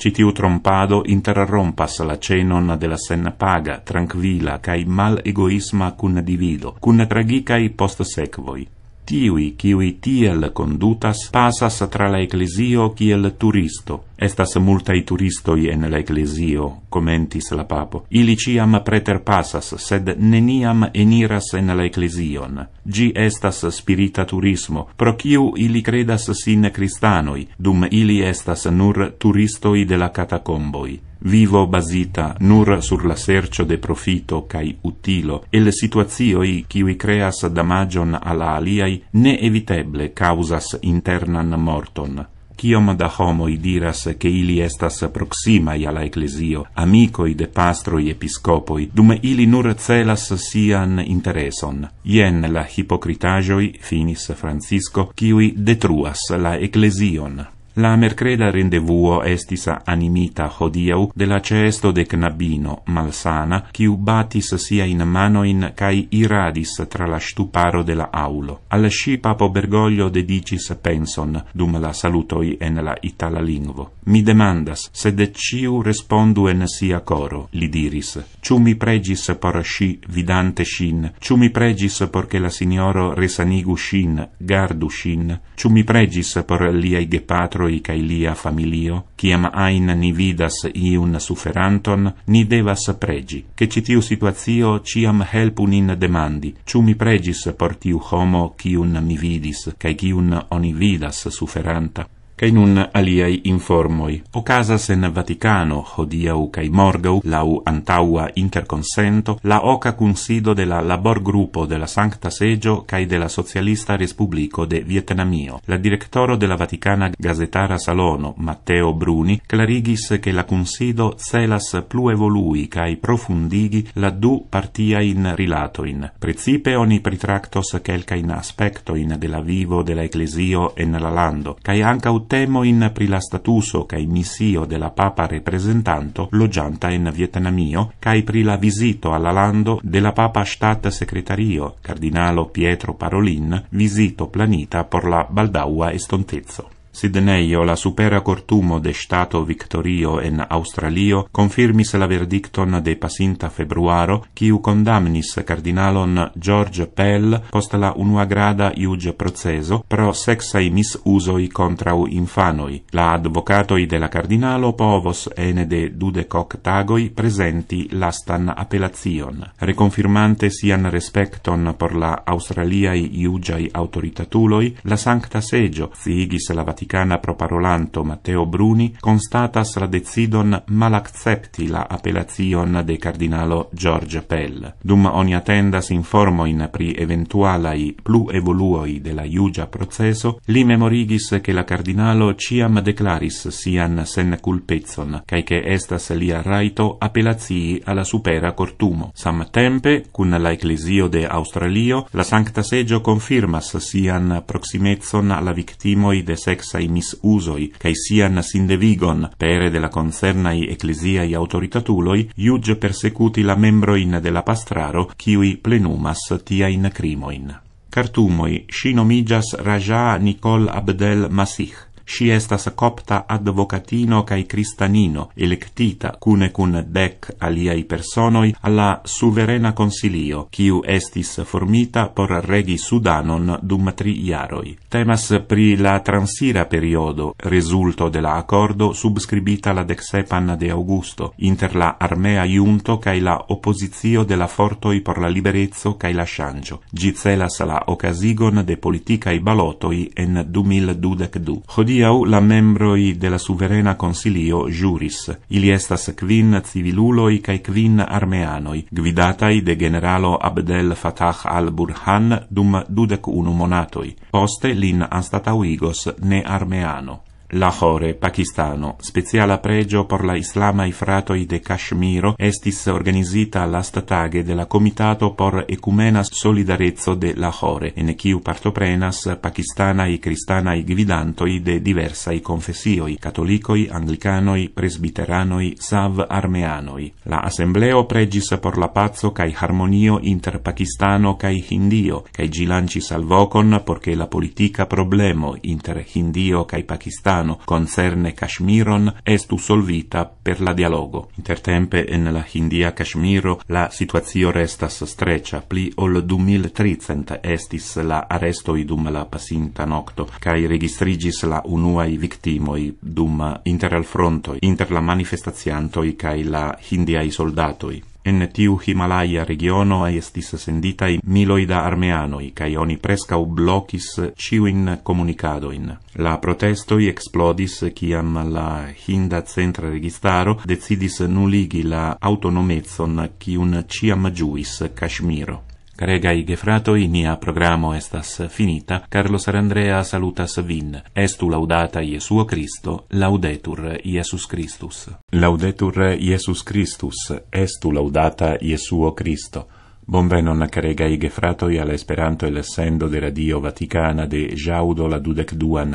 citiu trompado interrompas la cenon de la sen paga, tranquila, cae mal egoisma cun divido, cun tragicae post secvoi tiui qui tiel condutas passas tra la ecclesio kiel turisto estas multa turistoi en la ecclesio commentis la papo ili ciam preter passas sed neniam eniras en la ecclesion gi estas spirita turismo pro kiu ili credas sin cristanoi dum ili estas nur turistoi de la catacomboi vivo basita nur sur la sercio de profito cae utilo, e le situazioi ciui creas damagion ala aliai ne eviteble causas internan morton. Ciom da homo diras che ili estas proximai alla ecclesio, amicoi de pastroi episcopoi, dum ili nur celas sian intereson. Ien la hipocritagioi, finis Francisco, ciui detruas la ecclesion. La mercreda rendevuo estis animita hodiau de la cesto de knabino malsana, quiu batis sia in mano in cae iradis tra la stuparo de la aulo. Al sci papo Bergoglio dedicis penson, dum la salutoi en la itala lingvo. Mi demandas, sed ciu respondu en sia coro, li diris, ciu mi pregis por sci vidante scin, ciu mi pregis porche la signoro resanigu scin, gardu scin, ciu mi pregis por liai gepatro membroi cae lia familio, ciam ain ni vidas iun suferanton, ni devas pregi, che citiu situatio ciam helpu nin demandi, ciu mi pregis por tiu homo ciun mi vidis, cae ciun oni vidas suferanta cae nun aliai informoi. Ocasas en Vaticano, hodiau cae morgau, lau antaua interconsento, la oca consido de la labor gruppo de la Sancta Segio cae de la Socialista Respubblico de Vietnamio. La directoro de la Vaticana Gazetara Salono, Matteo Bruni, clarigis che la consido celas plu evolui cae profundigi la du partia in rilato in. Precipe oni pritractos quelca in aspecto in de la vivo de la Ecclesio en la Lando, cae anca temo in pri la statuso kaj misio de la papa representanto logianta in Vietnamio kaj pri la visito alla lando de la papa stat secretario, cardinalo Pietro Parolin visito planita por la baldaua estontezzo. Sidneio la supera cortumo de stato victorio en Australio confirmis la verdicton de pasinta februaro, quiu condamnis cardinalon George Pell post la unuagrada iuge proceso pro sexai misusoi contrau infanoi. La advocatoi de la cardinalo povos ene de dudecoc tagoi presenti lastan appellazion. Reconfirmante sian respecton por la Australiai iugiai autoritatuloi, la Sancta Segio, ziigis la Vaticano, vaticana proparolanto Matteo Bruni constatas la decidon malaccepti la appellazion de cardinalo George Pell. Dum oni attendas informo in pri eventuali plu evoluoi de la iugia processo, li memorigis che la cardinalo ciam declaris sian sen culpezzon, cae che estas lia raito appellazii alla supera cortumo. Sam tempe, cun la ecclesio de Australio, la Sancta Seggio confirmas sian proximezzon alla victimoi de sexa diversae mis usoi sian sindevigon pere de la concernai i ecclesia i autoritatuloi iug persecuti la membro in de la pastraro qui plenumas tia in crimoin cartumoi shinomijas raja nicol abdel masih Sci estas copta advocatino cae cristanino, electita cune cun dec aliai personoi alla suverena consilio, quiu estis formita por regi Sudanon dum tri iaroi. Temas pri la transira periodo, resulto de la accordo subscribita la dexepan de Augusto, inter la armea iunto cae la opposizio de la fortoi por la liberezzo cae la shangio. Gizelas la occasigon de politicae balotoi en 2022. Hodi hodiau la membroi de la suverena consilio juris, ili estas quin civiluloi cae kvin armeanoi, gvidatai de generalo Abdel Fatah al Burhan dum dudec unu monatoi, poste lin anstatauigos ne armeano. Lahore, Pakistano, speciala pregio por la islama fratoi de Kashmiro estis organizita last tage della Comitato por Ecumena Solidarezzo de Lahore, en chiu partoprenas pakistana cristana cristanai gvidantoi de diversa diversai confessioi, catolicoi, anglicanoi, presbiteranoi, sav armeanoi. La assembleo pregis por la pazzo cae harmonio inter Pakistano cae Hindio, cae gilancis al vocon porche la politica problemo inter Hindio cae Pakistano pakistano concerne Kashmiron estu solvita per la dialogo. Intertempe en la Hindia Kashmiro la situazio restas streccia, pli ol du mil tricent estis la arestoi dum la pasinta nocto, cae registrigis la unuai victimoi dum inter al interalfrontoi, inter la manifestaziantoi cae la hindiai soldatoi. En tiu Himalaya regiono estis senditai miloida armeanoi, kai oni prescau blocis ciuin comunicadoin. La protestoi explodis ciam la Hinda centra registaro decidis nuligi la autonomezon cium ciam giuis Kashmiro. Caregaj gefratoj, nia programo estas finita. Carlos Arandrea salutas vin. Estu laudata Iesuo Cristo, laudetur Iesus Christus. Laudetur Iesus Christus, estu laudata Iesuo Cristo. Bonvenon caregai gefratoi al Esperanto el sendo de Radio Vaticana de Jaŭdo la dudek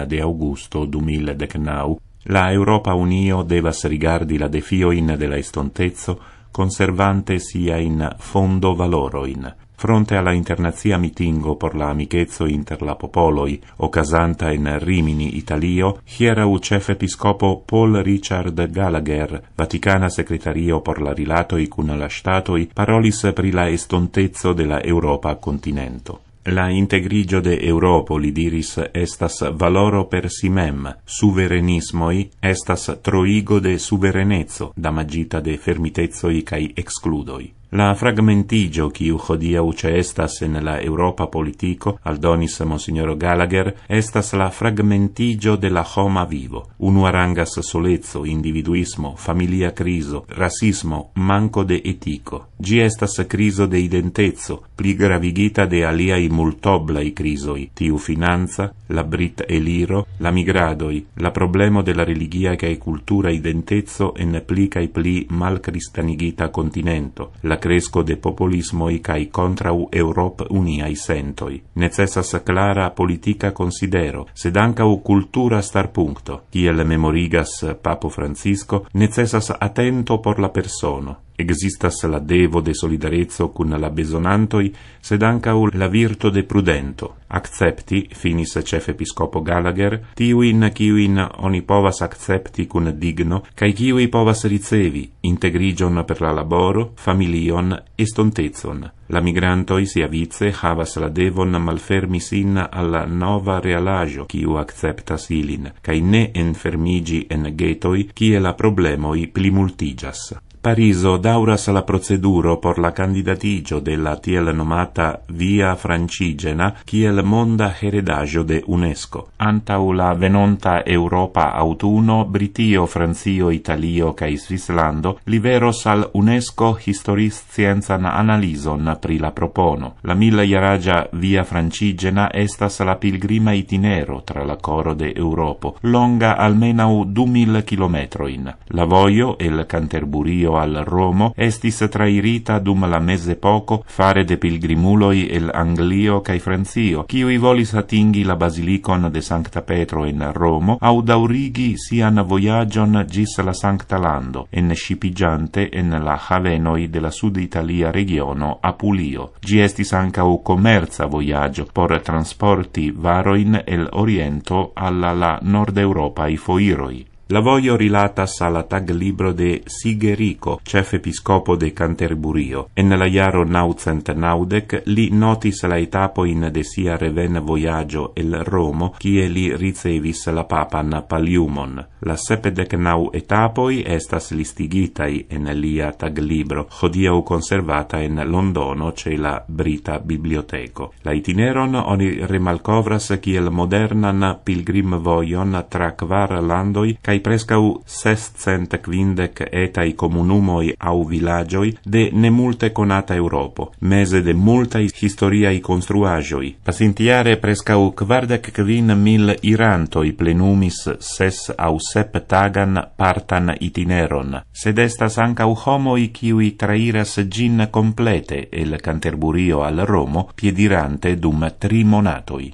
de Augusto du mil deknau, la Europa Unio devas rigardi la defioin de la estonteco, conservante sia in fondo valoroin, fronte alla internazia mitingo por la amichezzo inter la popoloi, ocasanta in Rimini, Italio, hiera u cef episcopo Paul Richard Gallagher, Vaticana secretario por la rilatoi cun la statoi, parolis pri la estontezzo della la Europa continento. La integrigio de Europo, li diris, estas valoro per si mem, suverenismoi estas troigo de suverenezzo, damagita de fermitezoi cae excludoi. La fragmentigio, kiu hodiaŭ ĉeestas en la Europa politico, aldonis monsignoro Gallagher, estas la fragmentigio de la homa vivo. Unuarangas solezzo, individuismo, familia criso, rasismo, manco de etico. Gi estas criso de identezo, pli gravigita de aliai multoblai crisoi, tiu finanza, la brit eliro, la migradoi, la problemo de la religia cae cultura identezo en pli cae pli mal cristanigita continento, la cresco de populismoi cae contrau Europa uniai sentoi. Necessas clara politica considero, sed ancau cultura star puncto. Chiel memorigas Papo Francisco, necessas atento por la persono, Existas la devo de solidarezzo cun la besonantoi, sed ancaul la virto de prudento. Accepti, finis cef episcopo Gallagher, tiuin ciuin oni povas accepti cun digno, cae ciui povas ricevi, integrigion per la laboro, familion, estontezon. La migrantoi sia vice havas la devon malfermi sin alla nova realagio ciu acceptas ilin, cae ne enfermigi en getoi, cie la problemoi plimultigas. Pariso dauras la proceduro por la candidatigio della tiel nomata Via Francigena kiel monda heredagio de UNESCO. Antau la venonta Europa autuno, Britio, Francio, Italio cae Svislando liveros al UNESCO historis scienzan analison pri la propono. La mille iaragia Via Francigena estas la pilgrima itinero tra la coro de Europo, longa almenau du mil kilometroin. La voio el Canterburio al Romo estis trairita dum la mese poco fare de pilgrimuloi el Anglio cae Francio, ciui volis atingi la basilicon de Sancta Petro in Romo, audaurigi sian voyagion gis la Sancta Lando, en scipigiante en la havenoi de la sud-Italia regiono Apulio. Gi estis u commerza voyagio por transporti varoin el oriento alla la nord-europa i foiroi. La voglio rilata sala tag libro de Sigerico, cef episcopo de Canterburio. En la iaro naucent naudec, li notis la etapo in de sia reven voyaggio el Romo, chie li ricevis la papan paliumon. La sepedec nau etapoi estas listigitai en lia tag libro, jodiau conservata in Londono, ce la Brita Biblioteco. La itineron oni remalcovras chiel modernan pilgrim voion tra quar landoi, cae prescau ses cent quindec etai comunumoi au villagioi de ne multe conata Europo, mese de multai historiae construagioi. Pasintiare prescau quardec quin mil irantoi plenumis ses au sep tagan partan itineron, sed estas ancau homoi ciui trairas gin complete el Canterburio al Romo piedirante dum tri monatoi.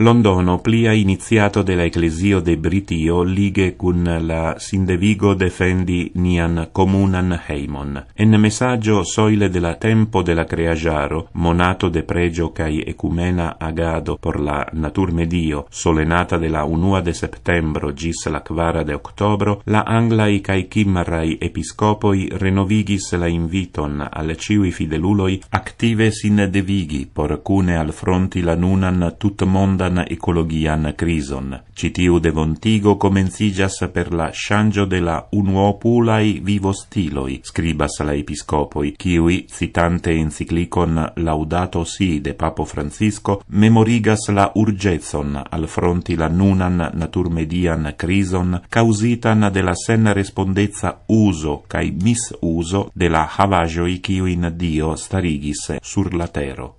Londono plia iniziato de la Ecclesio de Britio lige cun la sindevigo defendi nian comunan heimon. En messaggio soile de la tempo de la creajaro, monato de pregio cae ecumena agado por la natur medio, solenata de la unua de septembro gis la quara de octobro, la anglai cae cimmarai episcopoi renovigis la inviton alle ciui fideluloi active sine devigi por cune al fronti la nunan tut monda Christian ecologian crison, citiu de vontigo comencigas per la shangio de la unuopulai stiloi, scribas la episcopoi, ciui, citante enciclicon Laudato Si de Papo Francisco, memorigas la urgezon al fronti la nunan naturmedian crison causitan de la senna respondezza uso cae misuso de la havagioi ciuin Dio starigis sur la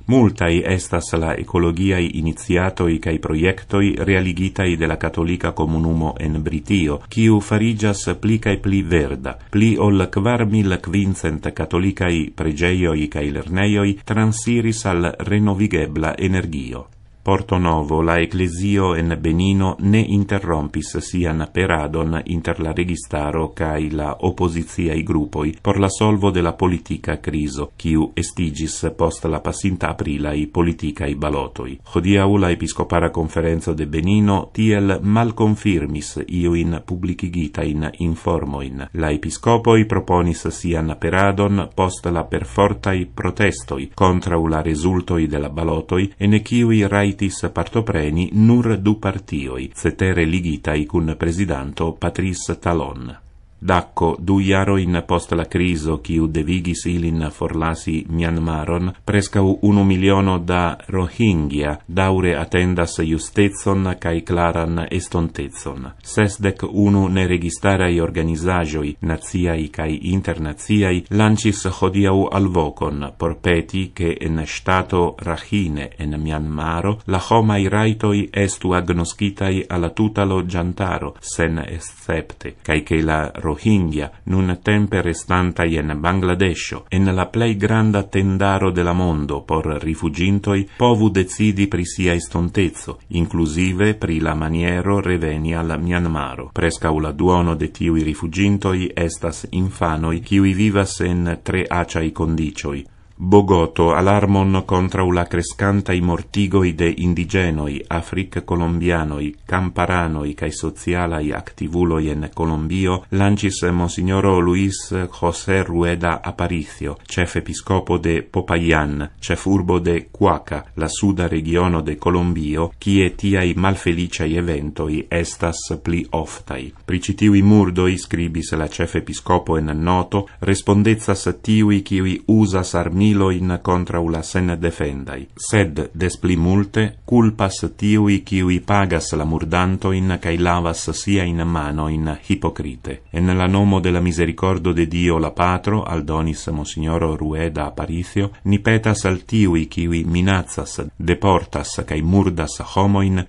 Multai estas la ecologiai iniziatoi publicai proiectoi realigitai de la Cattolica comunumo en Britio, quiu farigias plicae pli verda. Pli ol quar mil quincent catolicai pregeioi cae lerneioi transiris al renovigebla energio. Porto novo la ecclesio en Benino ne interrompis sian peradon inter la registaro cae la opposiziai gruppoi por la solvo de la politica criso, kiu estigis post la passinta aprilai politicae balotoi. Hodiau la episcopara conferenza de Benino tiel mal confirmis iuin publicigitain informoin. La episcopoi proponis sian peradon post la perfortai protestoi contra la resultoi de la balotoi, ene kiui rai titis partopreni nur du partioi, setere ligitai cun presidanto Patris Talon. Dacco, du iaro in post la criso, quiu devigis ilin forlasi Mianmaron, prescau unu miliono da Rohingya daure attendas justezon cae claran estontezon. Sesdec unu neregistarai organizajoi, naziai cae internaziai, lancis hodiau alvocon, por peti che en stato Rahine en Mianmaro la homai raitoi estu agnoskitai alla tutalo giantaro, sen excepte, cae che la Rohingya Rohingya, nun tempe restantai in Bangladesh, en la plei granda tendaro della mondo por rifugintoi povu decidi pri sia estontezzo, inclusive pri la maniero reveni al Myanmaro. Prescau la duono de tiui rifugintoi estas infanoi, qui vivas en tre aciai condicioi, Bogoto alarmon contra la crescanta i mortigoi de indigenoi, afric colombianoi, camparanoi cae socialai activuloi en Colombio, lancis Monsignoro Luis José Rueda Aparicio, cef episcopo de Popayan, cef urbo de Cuaca, la suda regiono de Colombio, cie tiai malfeliciai eventoi estas pli oftai. Pricitivi murdoi, scribis la cef episcopo en noto, respondezas tiui cioi usas armi milo in contra u la sen defendai sed des pli multe culpas tiui i qui i pagas la murdanto in lavas sia in mano in hipocrite e nella nomo della misericordo de dio la patro al donis mo signoro rueda aparicio ni nipetas al i qui minazas deportas cai murdas homo in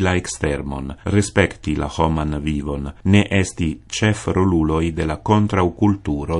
la extermon respecti la homan vivon ne esti cefrululoi de la contra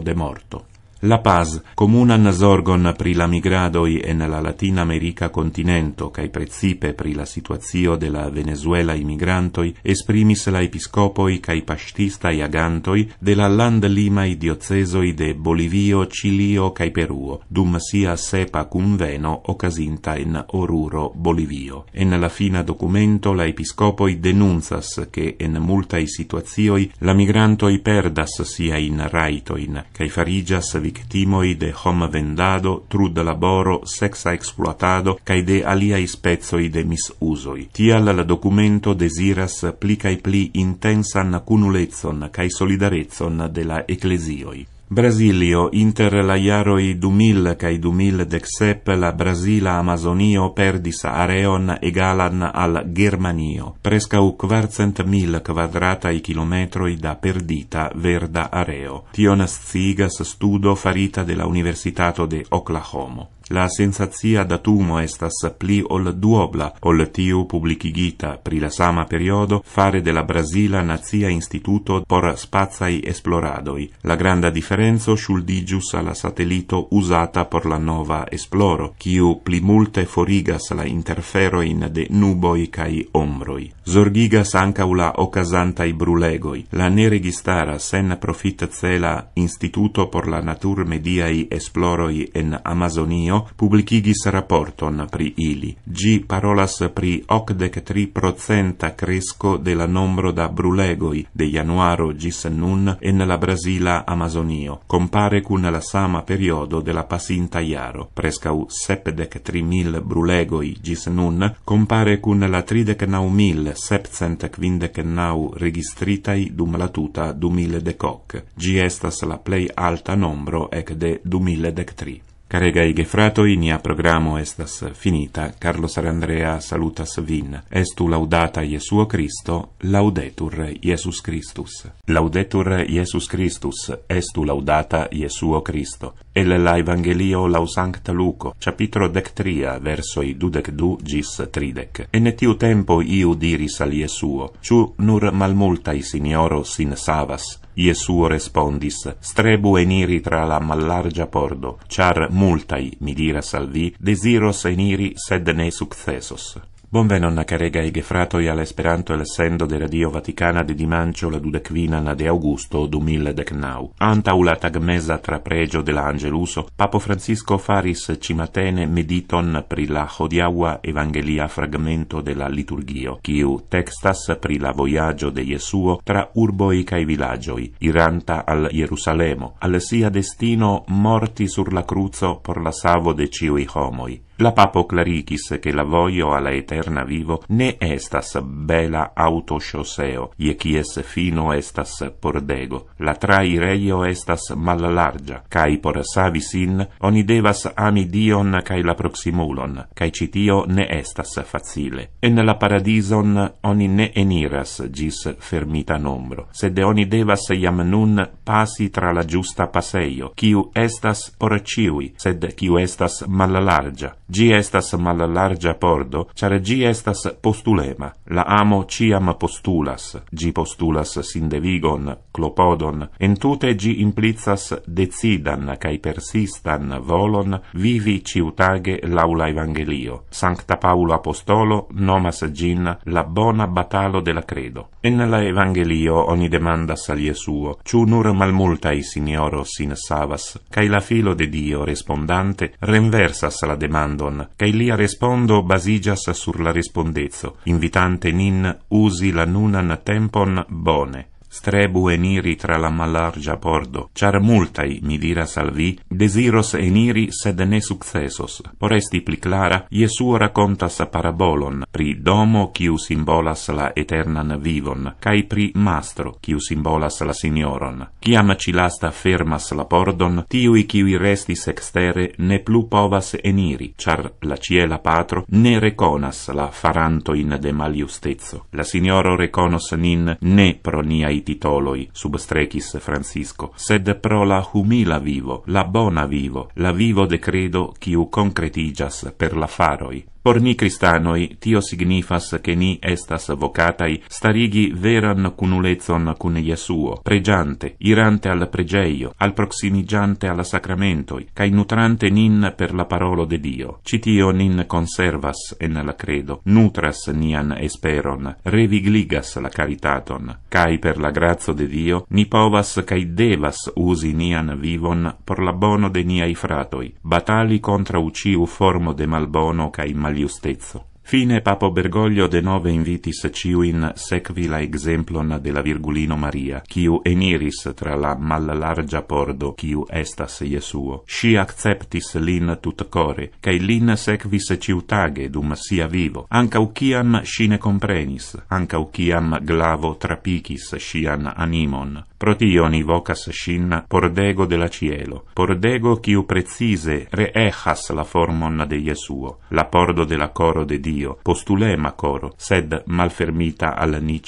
de morto La paz comunan zorgon pri la migradoi en la Latina America continento cae precipe pri la situazio de la Venezuela imigrantoj esprimis la episkopoj kaj paŝtistaj agantoj de la land lima i diocesoi de Bolivio, Cilio cae Peruo dum sia sepa cum conveno okazinta en Oruro, Bolivio. En la fina documento la episcopoi denunzas che en multaj situazioi la migrantoi perdas siajn rajtojn kaj fariĝas victimoi de hom vendado, trud laboro, sexa exploatado, cae de aliai spezoi de misusoi. Tial la documento desiras pli cae pli intensan cunulezon cae solidarezon de la ecclesioi. Brasilio inter la iaroi 2000 cae 2017 la Brasila Amazonio perdis areon egalan al Germanio, prescau quarcent mil quadratai kilometroi da perdita verda areo. Tion stigas studo farita de la Universitato de Oklahoma. La sensacia datumo estas pli ol duobla ol tiu publikigita pri la sama periodo fare della Brasila Nazia Instituto por Spazai Esploradoi. La granda differenzo shuldigius alla satellito usata por la nova esploro, kiu pli multe forigas la interfero in de nuboi cae ombroi. Zorgigas ancau la ocasantai brulegoi. La neregistara sen profit cela Instituto por la Natur Mediai Esploroi en Amazonio anno rapporton pri ili. Gi parolas pri ocdec tri procenta cresco de la nombro da brulegoi de januaro gis nun en la Brasila Amazonio, compare cun la sama periodo de la pasinta iaro. Prescau sepdec tri mil brulegoi gis nun compare cun la tridec nau mil septcent quindec nau registritai dum la tuta dumile decoc. Gi estas la plei alta nombro ec de dumile dec tri. Carega gefratoi, nia programo programma estas finita Carlos Andrea salutas vin estu laudata Iesu Christo laudetur Iesus Christus laudetur Iesus Christus estu laudata Iesu Christo el la evangelio lau sancta luco capitulo dectria verso i dudec du gis tridec en etiu tempo iu diris al Jesuo, ciu nur malmultai signoro sin savas Jesuo respondis, strebu eniri tra la mallargia pordo, char multai, mi diras al vi, desiros eniri, sed ne successos. Bonvenon carregaj gefratoj all'esperanto el sendo de Radio Vaticana de dimancio la dudekvinan de Augusto du mille mil Anta Antaŭ la tra pregio de la Angeluso, Papo Francisco faris cimatene mediton pri la hodiaŭa evangelia fragmento de la liturgio, kiu textas pri la voyaggio de Jesuo tra urboj cae villagioi, iranta al Jerusalemo, al sia destino morti sur la cruzo por la savo de ciui homoi. La papo clarigis che la voglio alla eterna vivo ne estas bela autoshoseo, ie cies fino estas pordego. La trai reio estas mal largia, cae por savis in, oni devas ami Dion cae la proximulon, cae citio ne estas facile. En la paradison oni ne eniras gis fermita nombro, sed oni devas iam nun pasi tra la giusta paseio, ciu estas por ciui, sed ciu estas mal largia, Gi estas mallarĝa pordo, ĉar gi estas postulema. La amo ciam postulas. Gi postulas sindevigon, klopodon, entute gi implicas decidan kaj persistan volon vivi ciutage laula evangelio. Sancta Paulo apostolo nomas gin la bona batalo de la credo. En la evangelio oni demandas al Jesuo, ciu nur malmultai signoro sin savas, cae la filo de Dio respondante renversas la demanda demandon, che ilia respondo basigas sur la respondezo, invitante nin usi la nunan tempon bone. strebu eniri tra la mallargia pordo, char multai, mi diras al vi, desiros eniri, sed ne successos. Por esti pli clara, Jesu racontas parabolon, pri domo, quiu simbolas la eternan vivon, cai pri mastro, quiu simbolas la signoron. Ciam cilasta fermas la pordon, tiui quiui restis extere ne plu povas eniri, char la ciela patro ne reconas la farantoin de maliustezzo. La signoro reconos nin ne pro niai titoloi substrecis Francisco, sed pro la humila vivo, la bona vivo, la vivo de credo quiu concretigias per la faroi. Por ni cristanoi tio signifas che ni estas vocatai starigi veran cunulezon cun Jesuo, pregiante, irante al pregeio, al proximigiante alla sacramentoi, cae nutrante nin per la parolo de Dio. Citio nin conservas en la credo, nutras nian esperon, revigligas la caritaton, cae per la grazio de Dio ni povas cae devas usi nian vivon por la bono de niai fratoi, batali contra uciu formo de malbono cae mal giustezzo. Fine Papo Bergoglio de nove invitis ciuin secvi la exemplon de la Virgulino Maria, quiu eniris tra la mallarga pordo quiu estas Jesuo. Si acceptis lin tut core, cae lin secvis ciutage dum sia vivo, ancau ciam si ne comprenis, ancau ciam glavo trapicis scian animon. protioni vocas shin pordego de la cielo, pordego quiu precise reejas la formon de Jesuo, la pordo de coro de Dio, postulema coro, sed malfermita al ni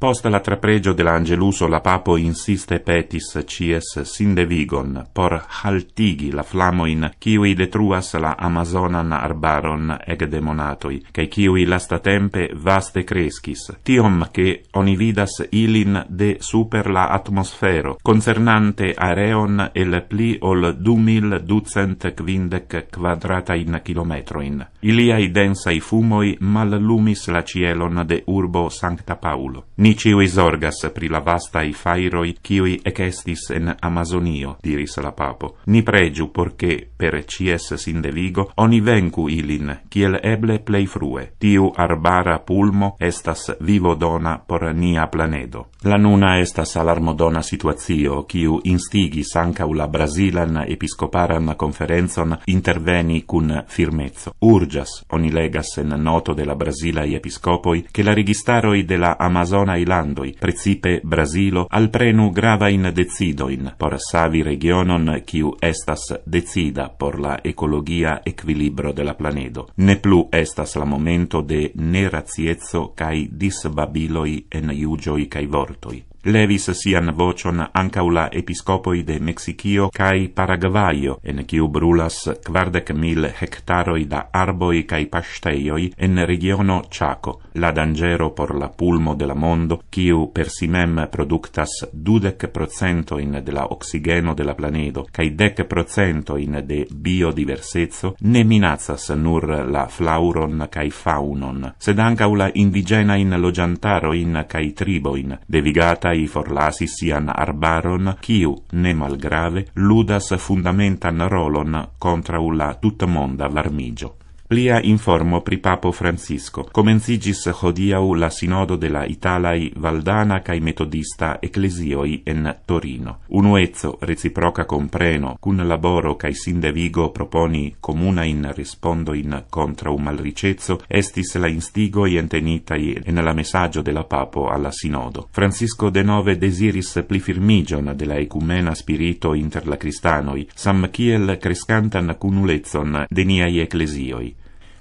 Post la trappregio dell'Angeluso la Papo insiste petis cies sindevigon por haltigi la flamoin ciui detruas la Amazonan arbaron eg demonatoi, cae ciui la statempe vaste crescis, tiom che onividas ilin de super la atmosfero concernante areon el pli ol 2250 quadratain kilometroin. Iliai densai fumoi mal lumis la cielon de urbo Sancta Paulo. Ni ciui zorgas pri la vastai fairoi ciui ecestis en Amazonio, diris la papo. Ni pregiu porche, per cies sindeligo, oni vencu ilin, ciel eble plei frue. Tiu arbara pulmo estas vivo dona por nia planedo. La nuna estas alarmodona situazio, ciu instigis u la Brasilan episcoparan conferenzon interveni cun firmezzo. Urgas, oni legas en noto de la Brasilai episcopoi, che la registaroi de la Amazonai multae landoi, precipe Brasilo, alprenu grava in decidoin por savi regionon quiu estas decida por la ecologia equilibro de la planedo. Ne plu estas la momento de neraziezzo cae disbabiloi en iugioi cae vortoi. Levis sian vocion ancaula episcopoi de Mexicio cae Paragvaio, en ciu brulas quardec mil hectaroi da arboi cae pasteioi en regiono Chaco, la dangero por la pulmo de la mondo, quiu per si mem productas dudec procentoin de la oxigeno de la planedo, cae dec procentoin in de biodiversezzo, ne minacas nur la flauron cae faunon, sed ancau la indigena in logiantaro in cae triboin, devigata i forlasi sian arbaron, kiu, ne malgrave, ludas fundamentan rolon contra la tutmonda varmigio plia informo pri papo Francisco, comencigis hodiau la sinodo de la Italai Valdana cae Metodista Ecclesioi en Torino. Unuezzo reciproca compreno, cun laboro cae sindevigo proponi comuna in respondo in contra un malricezzo, estis la instigoi entenitai en la messaggio della papo alla sinodo. Francisco de nove desiris pli firmigion della ecumena spirito inter la cristanoi, sam kiel crescantan cunulezon deniai ecclesioi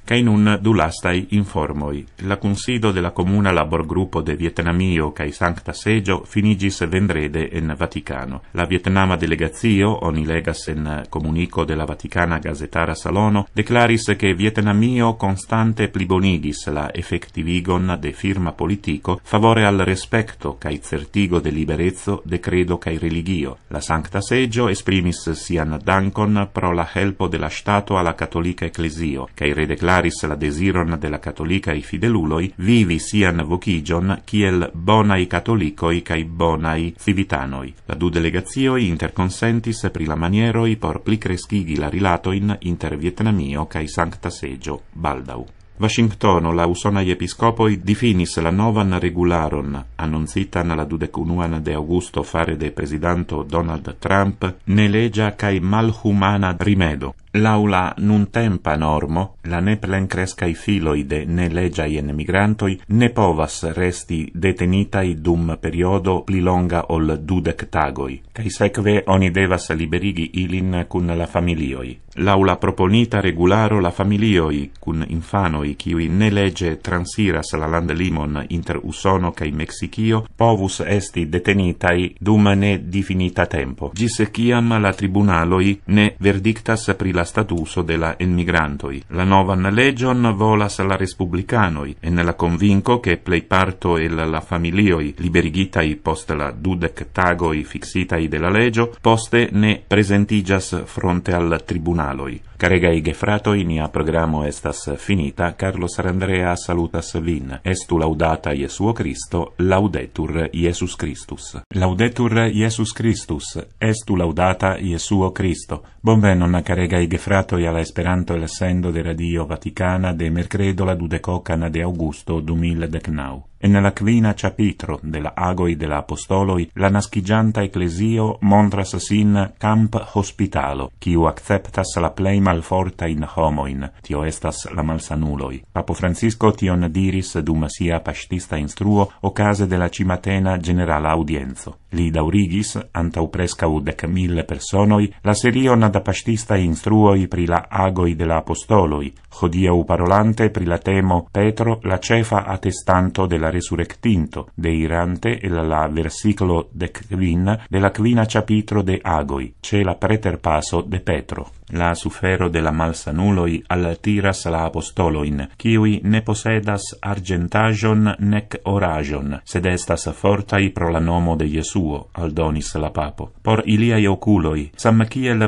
cae nun du lastai informoi. La consido de comuna labor de Vietnamio cae Sancta Seggio finigis vendrede en Vaticano. La Vietnama delegazio, oni legas en comunico della Vaticana gazetara salono, declaris che Vietnamio constante plibonigis la effectivigon de firma politico favore al respecto cae certigo de liberezzo de credo cae religio. La Sancta Seggio esprimis sian dankon pro la helpo della Stato alla Cattolica Ecclesio, cae redeclaris caris la desiron de la catholicai fideluloi vivi sian vocigion kiel bonai catholicoi cae bonai civitanoi. La du delegazioi interconsentis pri la manieroi por pli crescigi la rilatoin inter Vietnamio cae Sancta Seggio, baldau. Washingtono la usonai episcopoi difinis la novan regularon, annuncitan la dudecunuan de augusto fare de presidente Donald Trump, ne legia cae malhumana rimedo, L'aula nun tempa normo, la ne plencrescai filoide ne legiai en migrantoi, ne povas resti detenitai dum periodo pli longa ol dudec tagoi, cae secve oni devas liberigi ilin cun la familioi. L'aula proponita regularo la familioi, cun infanoi, ciui ne legge transiras la land limon inter Usono cae Mexicio, povus esti detenitai dum ne difinita tempo, gis ciam la tribunaloi ne verdictas pri la statuso de la enmigrantoi. La novan legion volas la respublicanoi, en la convinco che plei parto el la familioi liberigitai post la dudec tagoi fixitai de la legio, poste ne presentigas fronte al tribunaloi. Caregai gefratoi, nia programo estas finita, Carlos Arandrea salutas vin, estu laudata Jesuo Cristo, laudetur Iesus Christus. Laudetur Iesus Christus, estu laudata Jesuo Christo. Bonvenon, caregai gefratoj al la Esperanto elsendo de Radio Vaticana de merkredo la dudekokan de Augusto du mil deknaŭ e nella quina chapitro della Agoi della Apostoloi la naschigianta ecclesio montras sin camp hospitalo, chiu acceptas la plei malforta in homoin, tio estas la malsanuloi. Papo Francisco tion diris dum sia pastista instruo o case della cimatena generala audienzo. Li daurigis, antau prescau dec mille personoi, la serion da pastista instruoi pri la Agoi della Apostoloi, hodiau parolante pri la temo Petro la cefa attestanto della la resurrectinto de irante el la versiclo de quin de la quina capitro de agoi, c'è cioè la preterpaso de Petro. la sufero de la malsanuloi altiras la apostoloin, ciui ne posedas argentajon nec orajon, sed estas fortai pro la nomo de Jesuo, aldonis la papo. Por iliai oculoi, sam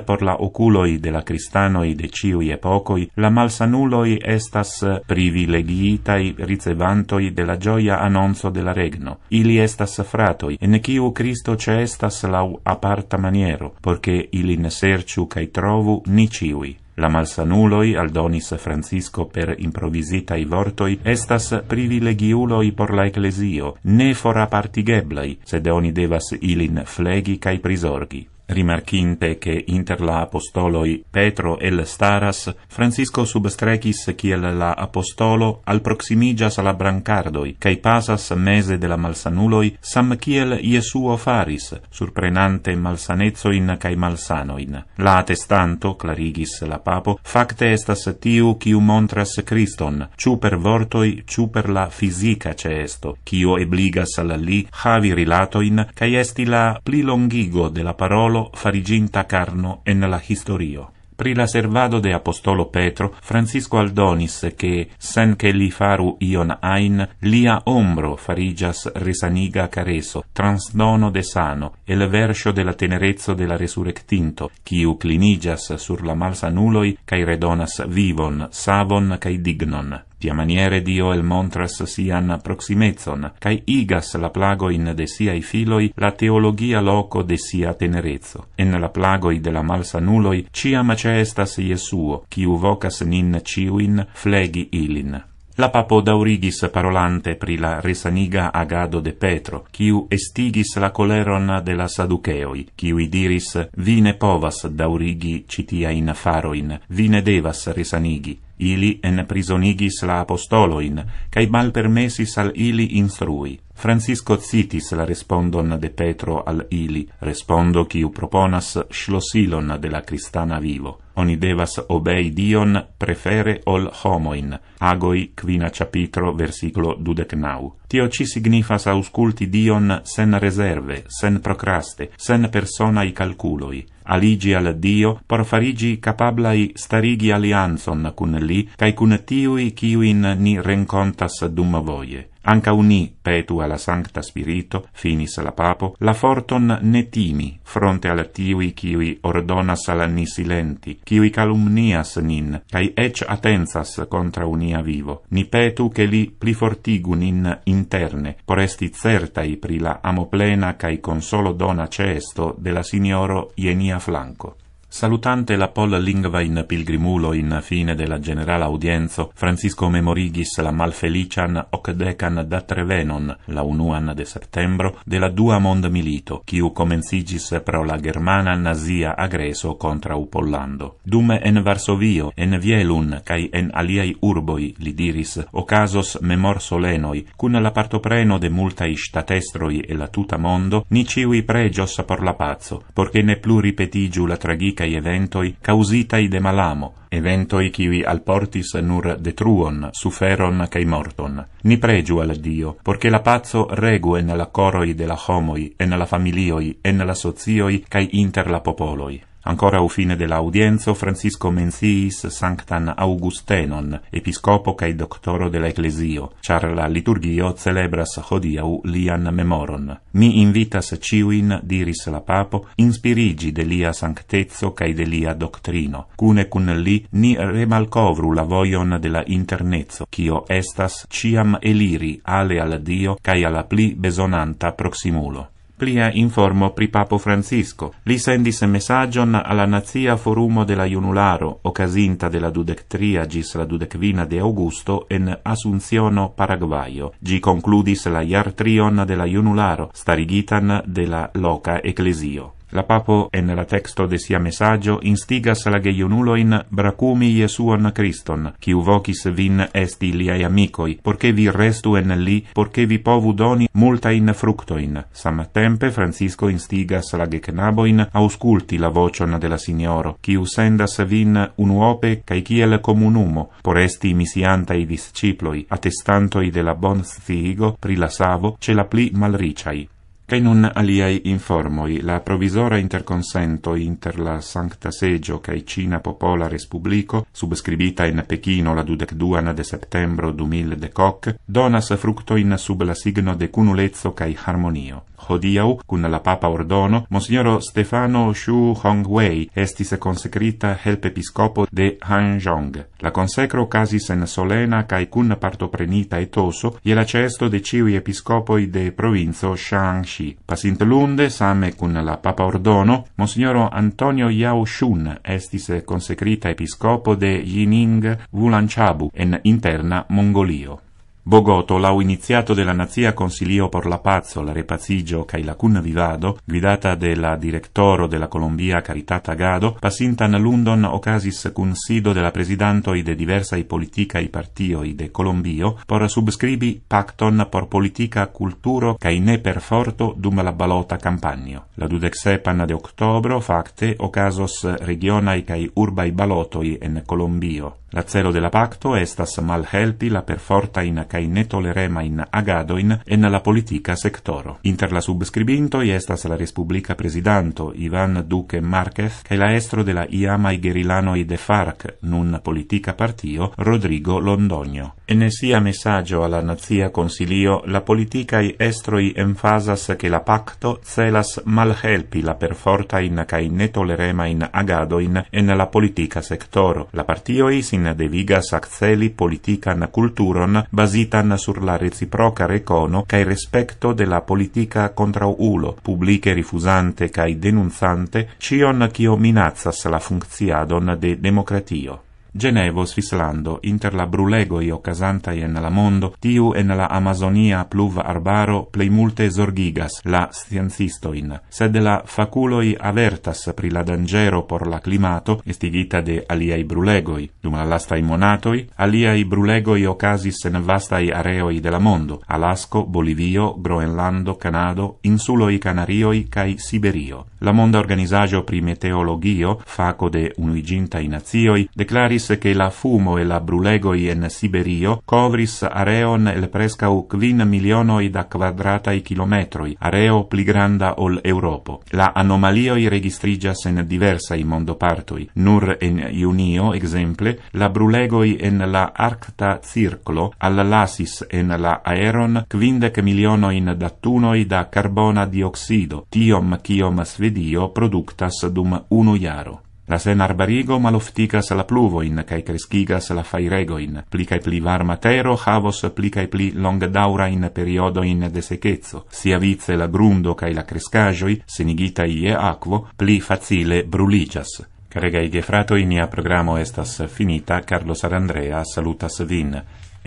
por la oculoi de la cristanoi de ciui epocoi, la malsanuloi estas privilegiitai ricevantoi de la gioia annonzo de la regno. Ili estas fratoi, en ciu Cristo ce estas lau aparta maniero, porque ne serciu cae trovu ni ciui. La malsanuloi, aldonis Francisco per improvisitai vortoi, estas privilegiuloi por la Ecclesio, ne fora partigeblei, sed oni devas ilin flegi cae prisorgi. Rimarchinte che inter la apostoloi Petro el Staras, Francisco substrecis ciel la apostolo al proximigias la brancardoi, cae pasas mese de la malsanuloi, sam ciel Iesuo faris, surprenante malsanezoin cae malsanoin. La attestanto, clarigis la papo, facte estas tiu ciu montras Christon, ciu per vortoi, ciu per la fisica cesto, ciu ebligas al li havi rilatoin, cae esti la pli longigo de la parolo novo fariginta carno en la historio pri la servado de Apostolo Petro, Francisco Aldonis, che, sen che li faru ion ain, lia ombro farigias resaniga careso, transdono de sano, el versio de la tenerezzo de la resurrectinto, quiu clinigas sur la malsanuloi, cae redonas vivon, savon, cae dignon tia maniere Dio el montras sian proximezon, cae igas la plagoin de siai filoi la teologia loco de sia tenerezzo. En la plagoi de la malsanuloi ciam ce estas Jesuo, ciu vocas nin ciuin flegi ilin. La papo daurigis parolante pri la resaniga agado de Petro, quiu estigis la coleron de la saduceoi, quiu diris, vi ne povas daurigi citia in faroin, vi ne devas resanigi. Ili en prisonigis la apostoloin, cae mal permesis al ili instrui. Francisco citis la respondon de Petro al ili, respondo quiu proponas schlosilon de la cristana vivo. Oni devas obei Dion prefere ol homoin, agoi quina capitro versiclo dudecnau. Tio ci signifas ausculti Dion sen reserve, sen procraste, sen personai calculoi, aligi al Dio por farigi capablai starigi alianzon cun li, cae cun tiui quiuin ni rencontas dum voie. Anca uni petu ala Sancta Spirito, finis la Papo, la forton ne timi, fronte ala tivi kiwi ordonas ala ni silenti, kiwi calumnias nin, cae ec atensas contra unia vivo. Ni petu che li fortigu nin interne, por esti certai pri la amo plena cae consolo dona cesto della Signoro ienia flanco. Salutante la pol lingua in pilgrimulo in fine della generala audienzo, Francisco memorigis la malfelician hoc decan da Trevenon, la unuan de septembro, della dua mond milito, chiu comencigis pro la germana nazia agreso contra u Pollando. Dume en Varsovio, en Vielun, cae en aliai urboi, li diris, ocasos memor solenoi, cun la partopreno de multai statestroi e la tuta mondo, ni ciui pregios por la pazzo, porché ne plu ripetigiu la tragica e eventoi causitai de malamo, eventoi civi alportis nur detruon, suferon e morton. Ni pregio al Dio, porque la pazzo regue nella coroi de la homoi, e nella familioi, e nella sozioi, e inter la popoloi. Ancora au fine de l'audienzo, Francisco Mensis sanctan Augustenon, episcopo cae doctoro de Ecclesio char la liturgio celebras hodiau lian memoron. Mi invitas ciuin, diris la papo, inspirigi de lia sanctezzo cae de lia doctrino. Cune cun li ni remalcovru la voion de la internezzo, cio estas ciam eliri ale al Dio cae alla pli besonanta proximulo. plie informo pri Papo Francisco. Li sendis messagion alla nazia forumo della Junularo, ocasinta della dudectria gis la dudecvina de Augusto en Asunziono Paraguayo. Gi concludis la iartrion della Junularo, starigitan della loca ecclesio. La papo en la texto de sia messaggio instigas la geionulo in bracumi Jesuon Christon, qui uvocis vin esti liai amicoi, porque vi restu en li, porque vi povu doni multa in fructoin. Sam tempe Francisco instigas la gecnaboin ausculti la vocion de la signoro, qui usendas vin un uope cae chiel comunumo, por esti misiantai disciploi, attestantoi de la bon sfigo, prilasavo, ce la pli malriciai. Kaj nun aliai informoi La provizora interkonsento inter la Sankta Seĝo kaj Cina Popola Respubliko, subscribita in Pechino la dudekduan de septembro du de decoc, donas fructo in sub la signo de cunulezzo cae harmonio. Hodiau, cun la Papa ordono, Monsignor Stefano Xu Hongwei estis consecrita help episcopo de Hanzhong. La consecro casis en solena cae cun partoprenita etoso je la cesto de ciui episcopoi de provinzo Shaanxi medici, pasintlunde same con la Papa Ordono, Monsignor Antonio Yao Shun, estis consecrita episcopo de Yining Wulanchabu en interna Mongolio. Bogotò lau iniziato della Nazia Consilio por la Pazzo, la Repazigio cae la Cunna Vivado, guidata della Directoro della Colombia Caritata Gado, passintan London ocasis cun sido della Presidantoi de diversai politicai partioi de Colombio por subscribi pacton por politica culturo cae ne per forto dum la balota campagno. La dudexepan de octobro facte ocasos regionai cae urbaj balotoi en Colombio. La celo della pacto estas malhelpi la perforta in cae netolerema in agadoin en la politica sectoro. Inter la subscribinto estas la Respublica Presidanto Ivan Duque Marquez cae la estro de la Iamai Gerilanoi de Farc, nun politica partio, Rodrigo Londonio. En sia messaggio alla Nazia Consilio, la politica i estroi enfasas che la pacto celas malhelpi la perforta in cae netolerema in agadoin en la politica sectoro. La partio i sin devigas acceli politican culturon basi agitan sur la reciproca recono cae respecto de la politica contra ulo, publice rifusante cae denunzante cion cio minazzas la funcciadon de democratio. Genevo, Svislando, inter la brulegoi ocasantai en la mondo, tiu en la Amazonia pluv arbaro plei multe zorgigas la sciencistoin, sed la faculoi avertas pri la dangero por la climato estigita de aliai brulegoi. Dum la lastai monatoi, aliai brulegoi ocasis en vastai areoi de la mondo, Alasco, Bolivio, Groenlando, Canado, insuloi Canarioi, kai Siberio. La mondo Organisagio pri Meteologio, faco de unuiginta inazioi, declari diris che la fumo e la brulego in Siberio covris areon el prescau quin milionoi da quadratai kilometroi, areo pli granda ol Europo. La anomalioi registrigias en diversai mondopartoi. Nur en Iunio, exemple, la brulegoi en la Arcta Circlo lasis en la aeron quindec milionoi da tunoi da carbona dioxido, tiom kiom Svedio productas dum uno iaro. La sena arbarigo malofticas la pluvoin, cae crescigas la faeregoin. Pli cae pli varma tero, havos pli cae pli longa daurain periodoin de secezzo. Sia vizze la grundo cae la crescagioi, senigita ie aquo, pli fazile brulicias. Carregae die fratoi, mia programo estas finita, Carlos Arandrea salutas vin.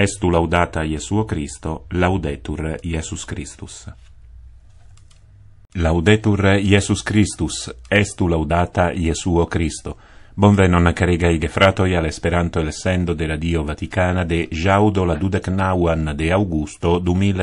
Estu laudata Jesu Christo, laudetur Iesus Christus. Laudetur Iesus Christus, estu laudata Iesuo Christo. Bon ve non acariga fratoi al esperanto el sendo de la Dio Vaticana de jaudo la dudec de Augusto du mil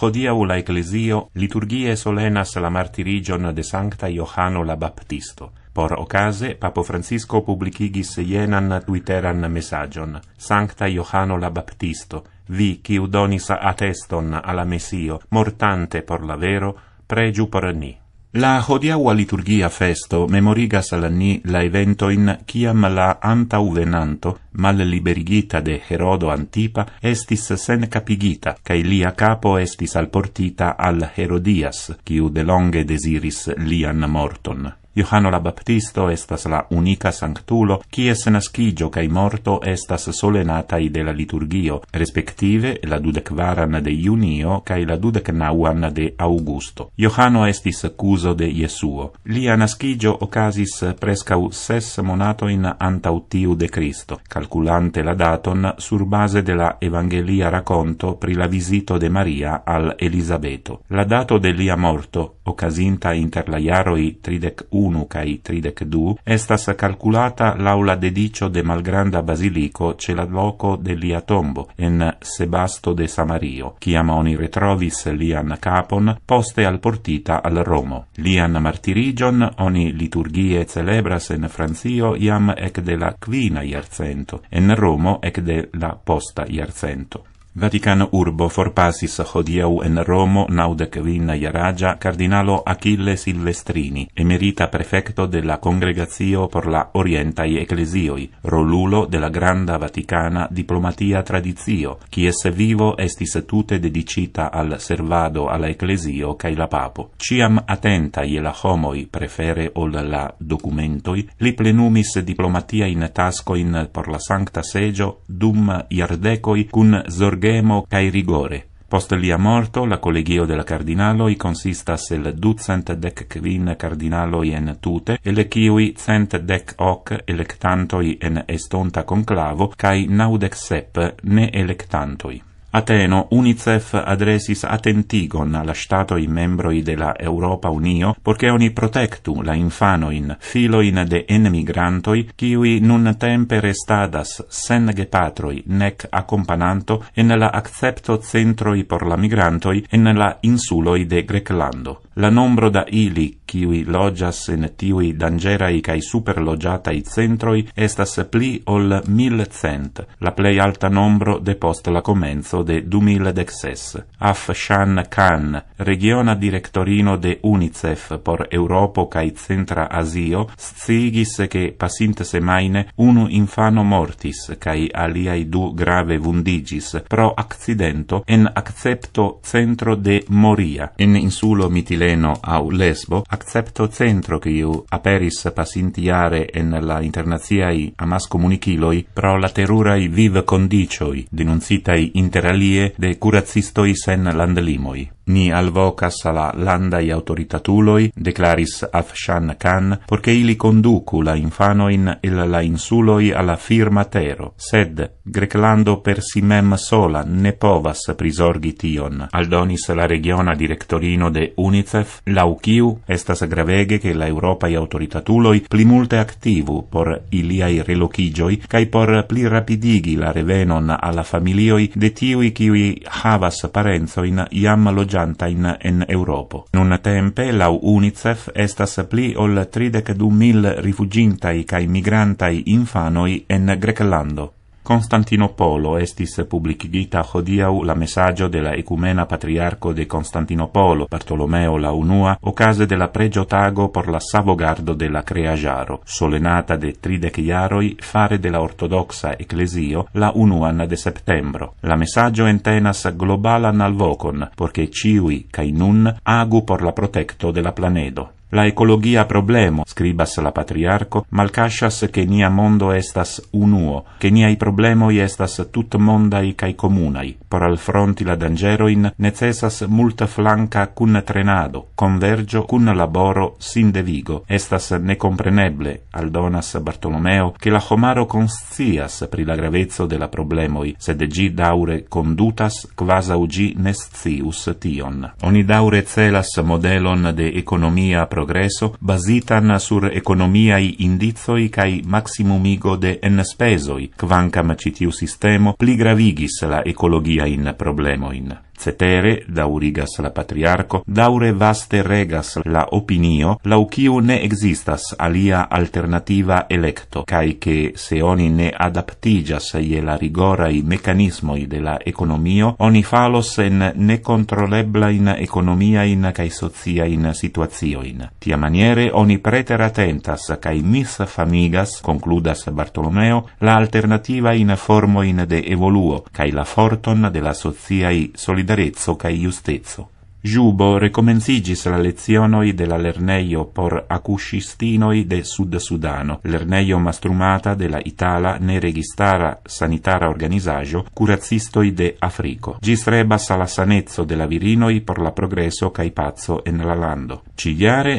Hodia u la Ecclesio liturgie solenas la martirigion de Sancta Johano la Baptisto. Por ocase, Papo Francisco publicigis jenan Twitteran messagion, Sancta Johano la Baptisto, vi, ciudonis atteston alla Messio, mortante por la vero, pregiu parani. ni. La hodiaua liturgia festo memorigas al ni la evento in ciam la anta uvenanto, mal liberigita de Herodo Antipa, estis sen capigita, cae lia capo estis alportita al Herodias, CHIU de longe desiris lian morton. Johano la Baptisto estas la unica sanctulo, quies nascigio cae morto estas solenatai de la liturgio, respektive la dudecvaran de Junio cae la dudecnauan de Augusto. Johano estis accuso de Jesuo. Lia nascigio ocasis prescau ses monatoin antau tiu de Cristo, calculante la daton sur base de la Evangelia racconto pri la visito de Maria al Elisabeto. La dato de lia morto, ocasinta inter la iaroi tridec unu kaj tridec du estas calculata laula dedicio de malgranda basilico ce la loco de lia tombo en Sebasto de Samario, chiama oni retrovis lian capon poste al portita al Romo. Lian martirigion oni liturgie celebras en Francio iam ec de la quina iarcento, en Romo ec de la posta iarcento. Vatican urbo forpassis hodiau en Romo naudec vin iaragia cardinalo Achille Silvestrini, emerita prefecto della Congregazio por la Orientai Ecclesioi, rolulo della Granda Vaticana Diplomatia Tradizio, chies vivo estis tute dedicita al servado alla Ecclesio cae la Papo. Ciam attenta iela homoi prefere ol la documentoi, li plenumis diplomatia in tascoin por la Sancta Segio dum iardecoi cun zorge gemo cae rigore. Post lia morto, la collegio de la cardinaloi consistas el ducent dec quin cardinaloi en tute, el ciui cent dec hoc electantoi en estonta conclavo, cae naudec sep ne electantoi. Ateno UNICEF adresis attentigon alla Stato i membro DE LA Europa Unio PORQUE oni protectu la infano in filo in de emigrantoi qui non tempe restadas sen ge patroi nec accompagnanto e nella accepto centro i por la migrantoi e nella insulo i de Greclando la nombro da ili, kiui logias in tiui dangeraj kaj superloĝataj centroi, estas pli ol mil cent, la plej alta nombro depost la comenzo de du mil dexes. Af Shan Khan, regiona directorino de UNICEF por Europo cae Centra Asio, sciigis che pasint semaine unu infano mortis cae aliai du grave vundigis pro accidento en accepto centro de Moria, en insulo mitile Heleno au Lesbo accepto centro quiu aperis pasintiare en la internaziai amas comuniciloi pro la terurai viv condicioi denuncitai interalie de curazistoi sen landlimoi. Ni alvocas alla landai autoritatuloi, declaris Afshan Khan, porche ili conducu la infanoin el la insuloi alla firma tero, sed Greclando per si mem sola ne povas prisorgi tion, aldonis la regiona directorino de UNICEF UNICEF, lau quiu estas gravege che la Europa i autoritatuloi pli multe activu por iliai relocigioi cae por pli rapidigi la revenon alla familioi de tiui quiui havas parenzoin iam logiantain en Europo. Nun tempe, lau UNICEF, estas pli ol 32.000 rifugintai cae migrantai infanoi en Grecalando. Constantinopolo estis publikigita hodiaŭ la messaggio della ecumena patriarco de Constantinopolo, Bartolomeo la unua, o case della pregio tago por la savogardo della la solenata de tridec iaroi fare della ortodoxa ecclesio la unuan de septembro. La mesaĝo entenas globalan alvocon, por ciui, ĉiuj nun agu por la protecto de la planedo. La ecologia problemo, scribas la patriarco, malcascias che nia mondo estas unuo, che niai problemoi estas tut mondai cae comunai. Por al fronti la dangeroin necessas mult flanca cun trenado, convergio cun laboro vigo. Estas necompreneble, donas Bartolomeo, che la homaro conscias pri la gravezzo de la problemoi, sed gi daure condutas quasau gi nescius tion. Oni daure celas modelon de economia pro progresso basitan sur economia i indizoi kai maximum de enspeso quancam citiu sistemo sistema pli gravigis la ekologia in problema in Cetere, daurigas la patriarco, daure vaste regas la opinio, lau ciu ne existas alia alternativa electo, cae che se oni ne adaptigias ie la rigorai mecanismoi de la economio, oni falos en necontrolebla in economia in cae socia in situazioin. Tia maniere oni preteratentas atentas cae mis famigas, concludas Bartolomeo, la alternativa in formoin de evoluo, cae la forton de la sociai solidarietà Arezzo ca iustezzo. Giubo recomencigis la lezionoi de la lerneio por acuscistinoi de Sud Sudano, lerneio mastrumata de la Itala registara sanitara organizajo curacistoi de Africo. Gis rebas alla sanezzo de la virinoi por la progresso cae pazzo en la lando. Ci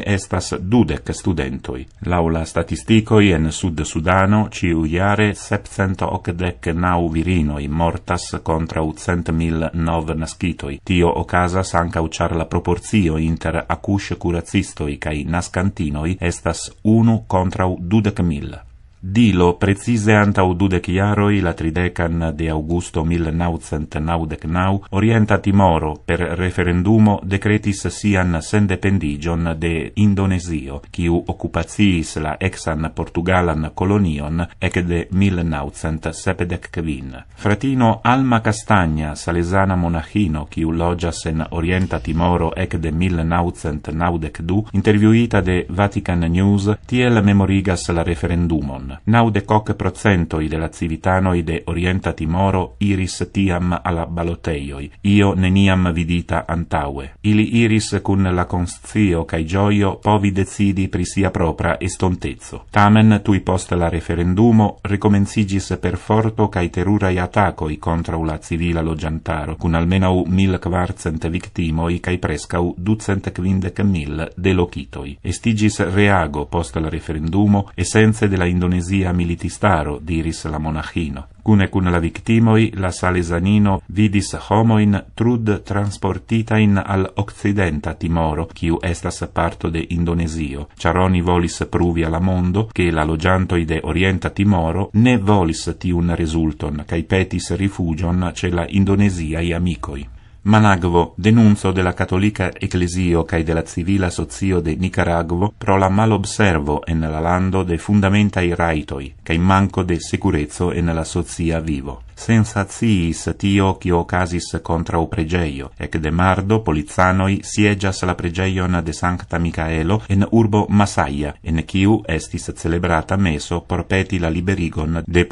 estas dudek studentoi. Lau la statisticoi, en Sud-Sudano, ciu iare 789 virinoi mortas contra 800.000 nov nascitoi. Tio ocasas anca uciar la proporzio inter acus curazistoi cai nascantinoi estas 1 contra 20.000. Dilo precise anta dudec iaroi la tridecan de augusto 1999 orienta Timoro per referendumo decretis sian sendependigion de Indonesio, kiu occupaciis la exan Portugalan colonion ecde 1970 kvin. Fratino Alma Castagna, salesana monachino, kiu logias en orienta Timoro ec ecde 1992, interviuita de Vatican News, tiel memorigas la referendumon. Naude naudecoc procentoi della la civitanoi de Orienta Timoro iris tiam alla baloteioi, io neniam vidita antaue. Ili iris cun la conscio cae gioio povi decidi pri sia propra estontezzo. Tamen tui post la referendumo recomencigis per forto cae terurae atacoi contra la civila logiantaro, cun almenau mil quarcent victimoi cae prescau ducent quindec mil delocitoi. Estigis reago post la referendumo essenze della Indonesia militistaro, diris la monachino. Cunecun la victimoi, la salesanino vidis homoin trud transportitain al occidenta timoro, chiu estas parto de indonesio. Ciaroni volis pruvi alla mondo che la loggiantoide orienta timoro ne volis tiun resulton, caipetis rifugion cela indonesiai amicoi. Managvo, denunzo della cattolica ecclesio cae della civila sozio de Nicaragvo pro la observo en la lando de fundamentai raitoi, cae manco de sicurezzo en la sozia vivo. sensaciis tio qui ocasis contra u pregeio, ec de mardo polizanoi siegias la pregeion de Sancta Micaelo en urbo Masaia, en quiu estis celebrata meso por peti la liberigon de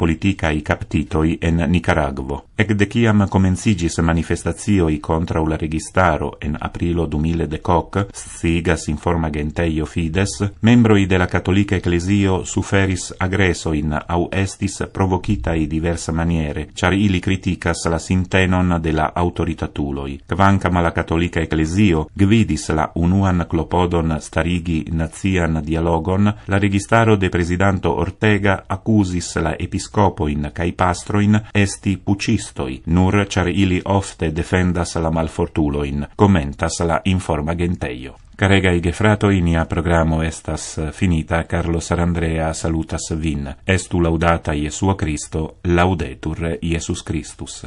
i captitoi en Nicaragvo. Ec de ciam comencigis manifestazioi contra la registaro en aprilo 2000 de Coc, sigas informa genteio fides, membroi de la Cattolica Ecclesio suferis agresoin au estis provocitai diversa maniere, char ili criticas la sintenon de la autoritatuloi, quancam la catolica ecclesio gvidis la unuan clopodon starigi nazian dialogon, la registaro de presidanto Ortega accusis la episcopoin cae pastroin esti pucistoi, nur char ili ofte defendas la malfortuloin, commentas la informa genteio. Carega i gefrato in ia programo estas eh, finita, Carlos Arandrea salutas vin. Estu laudata Iesua Christo, laudetur Iesus Christus.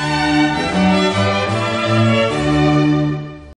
Thank you.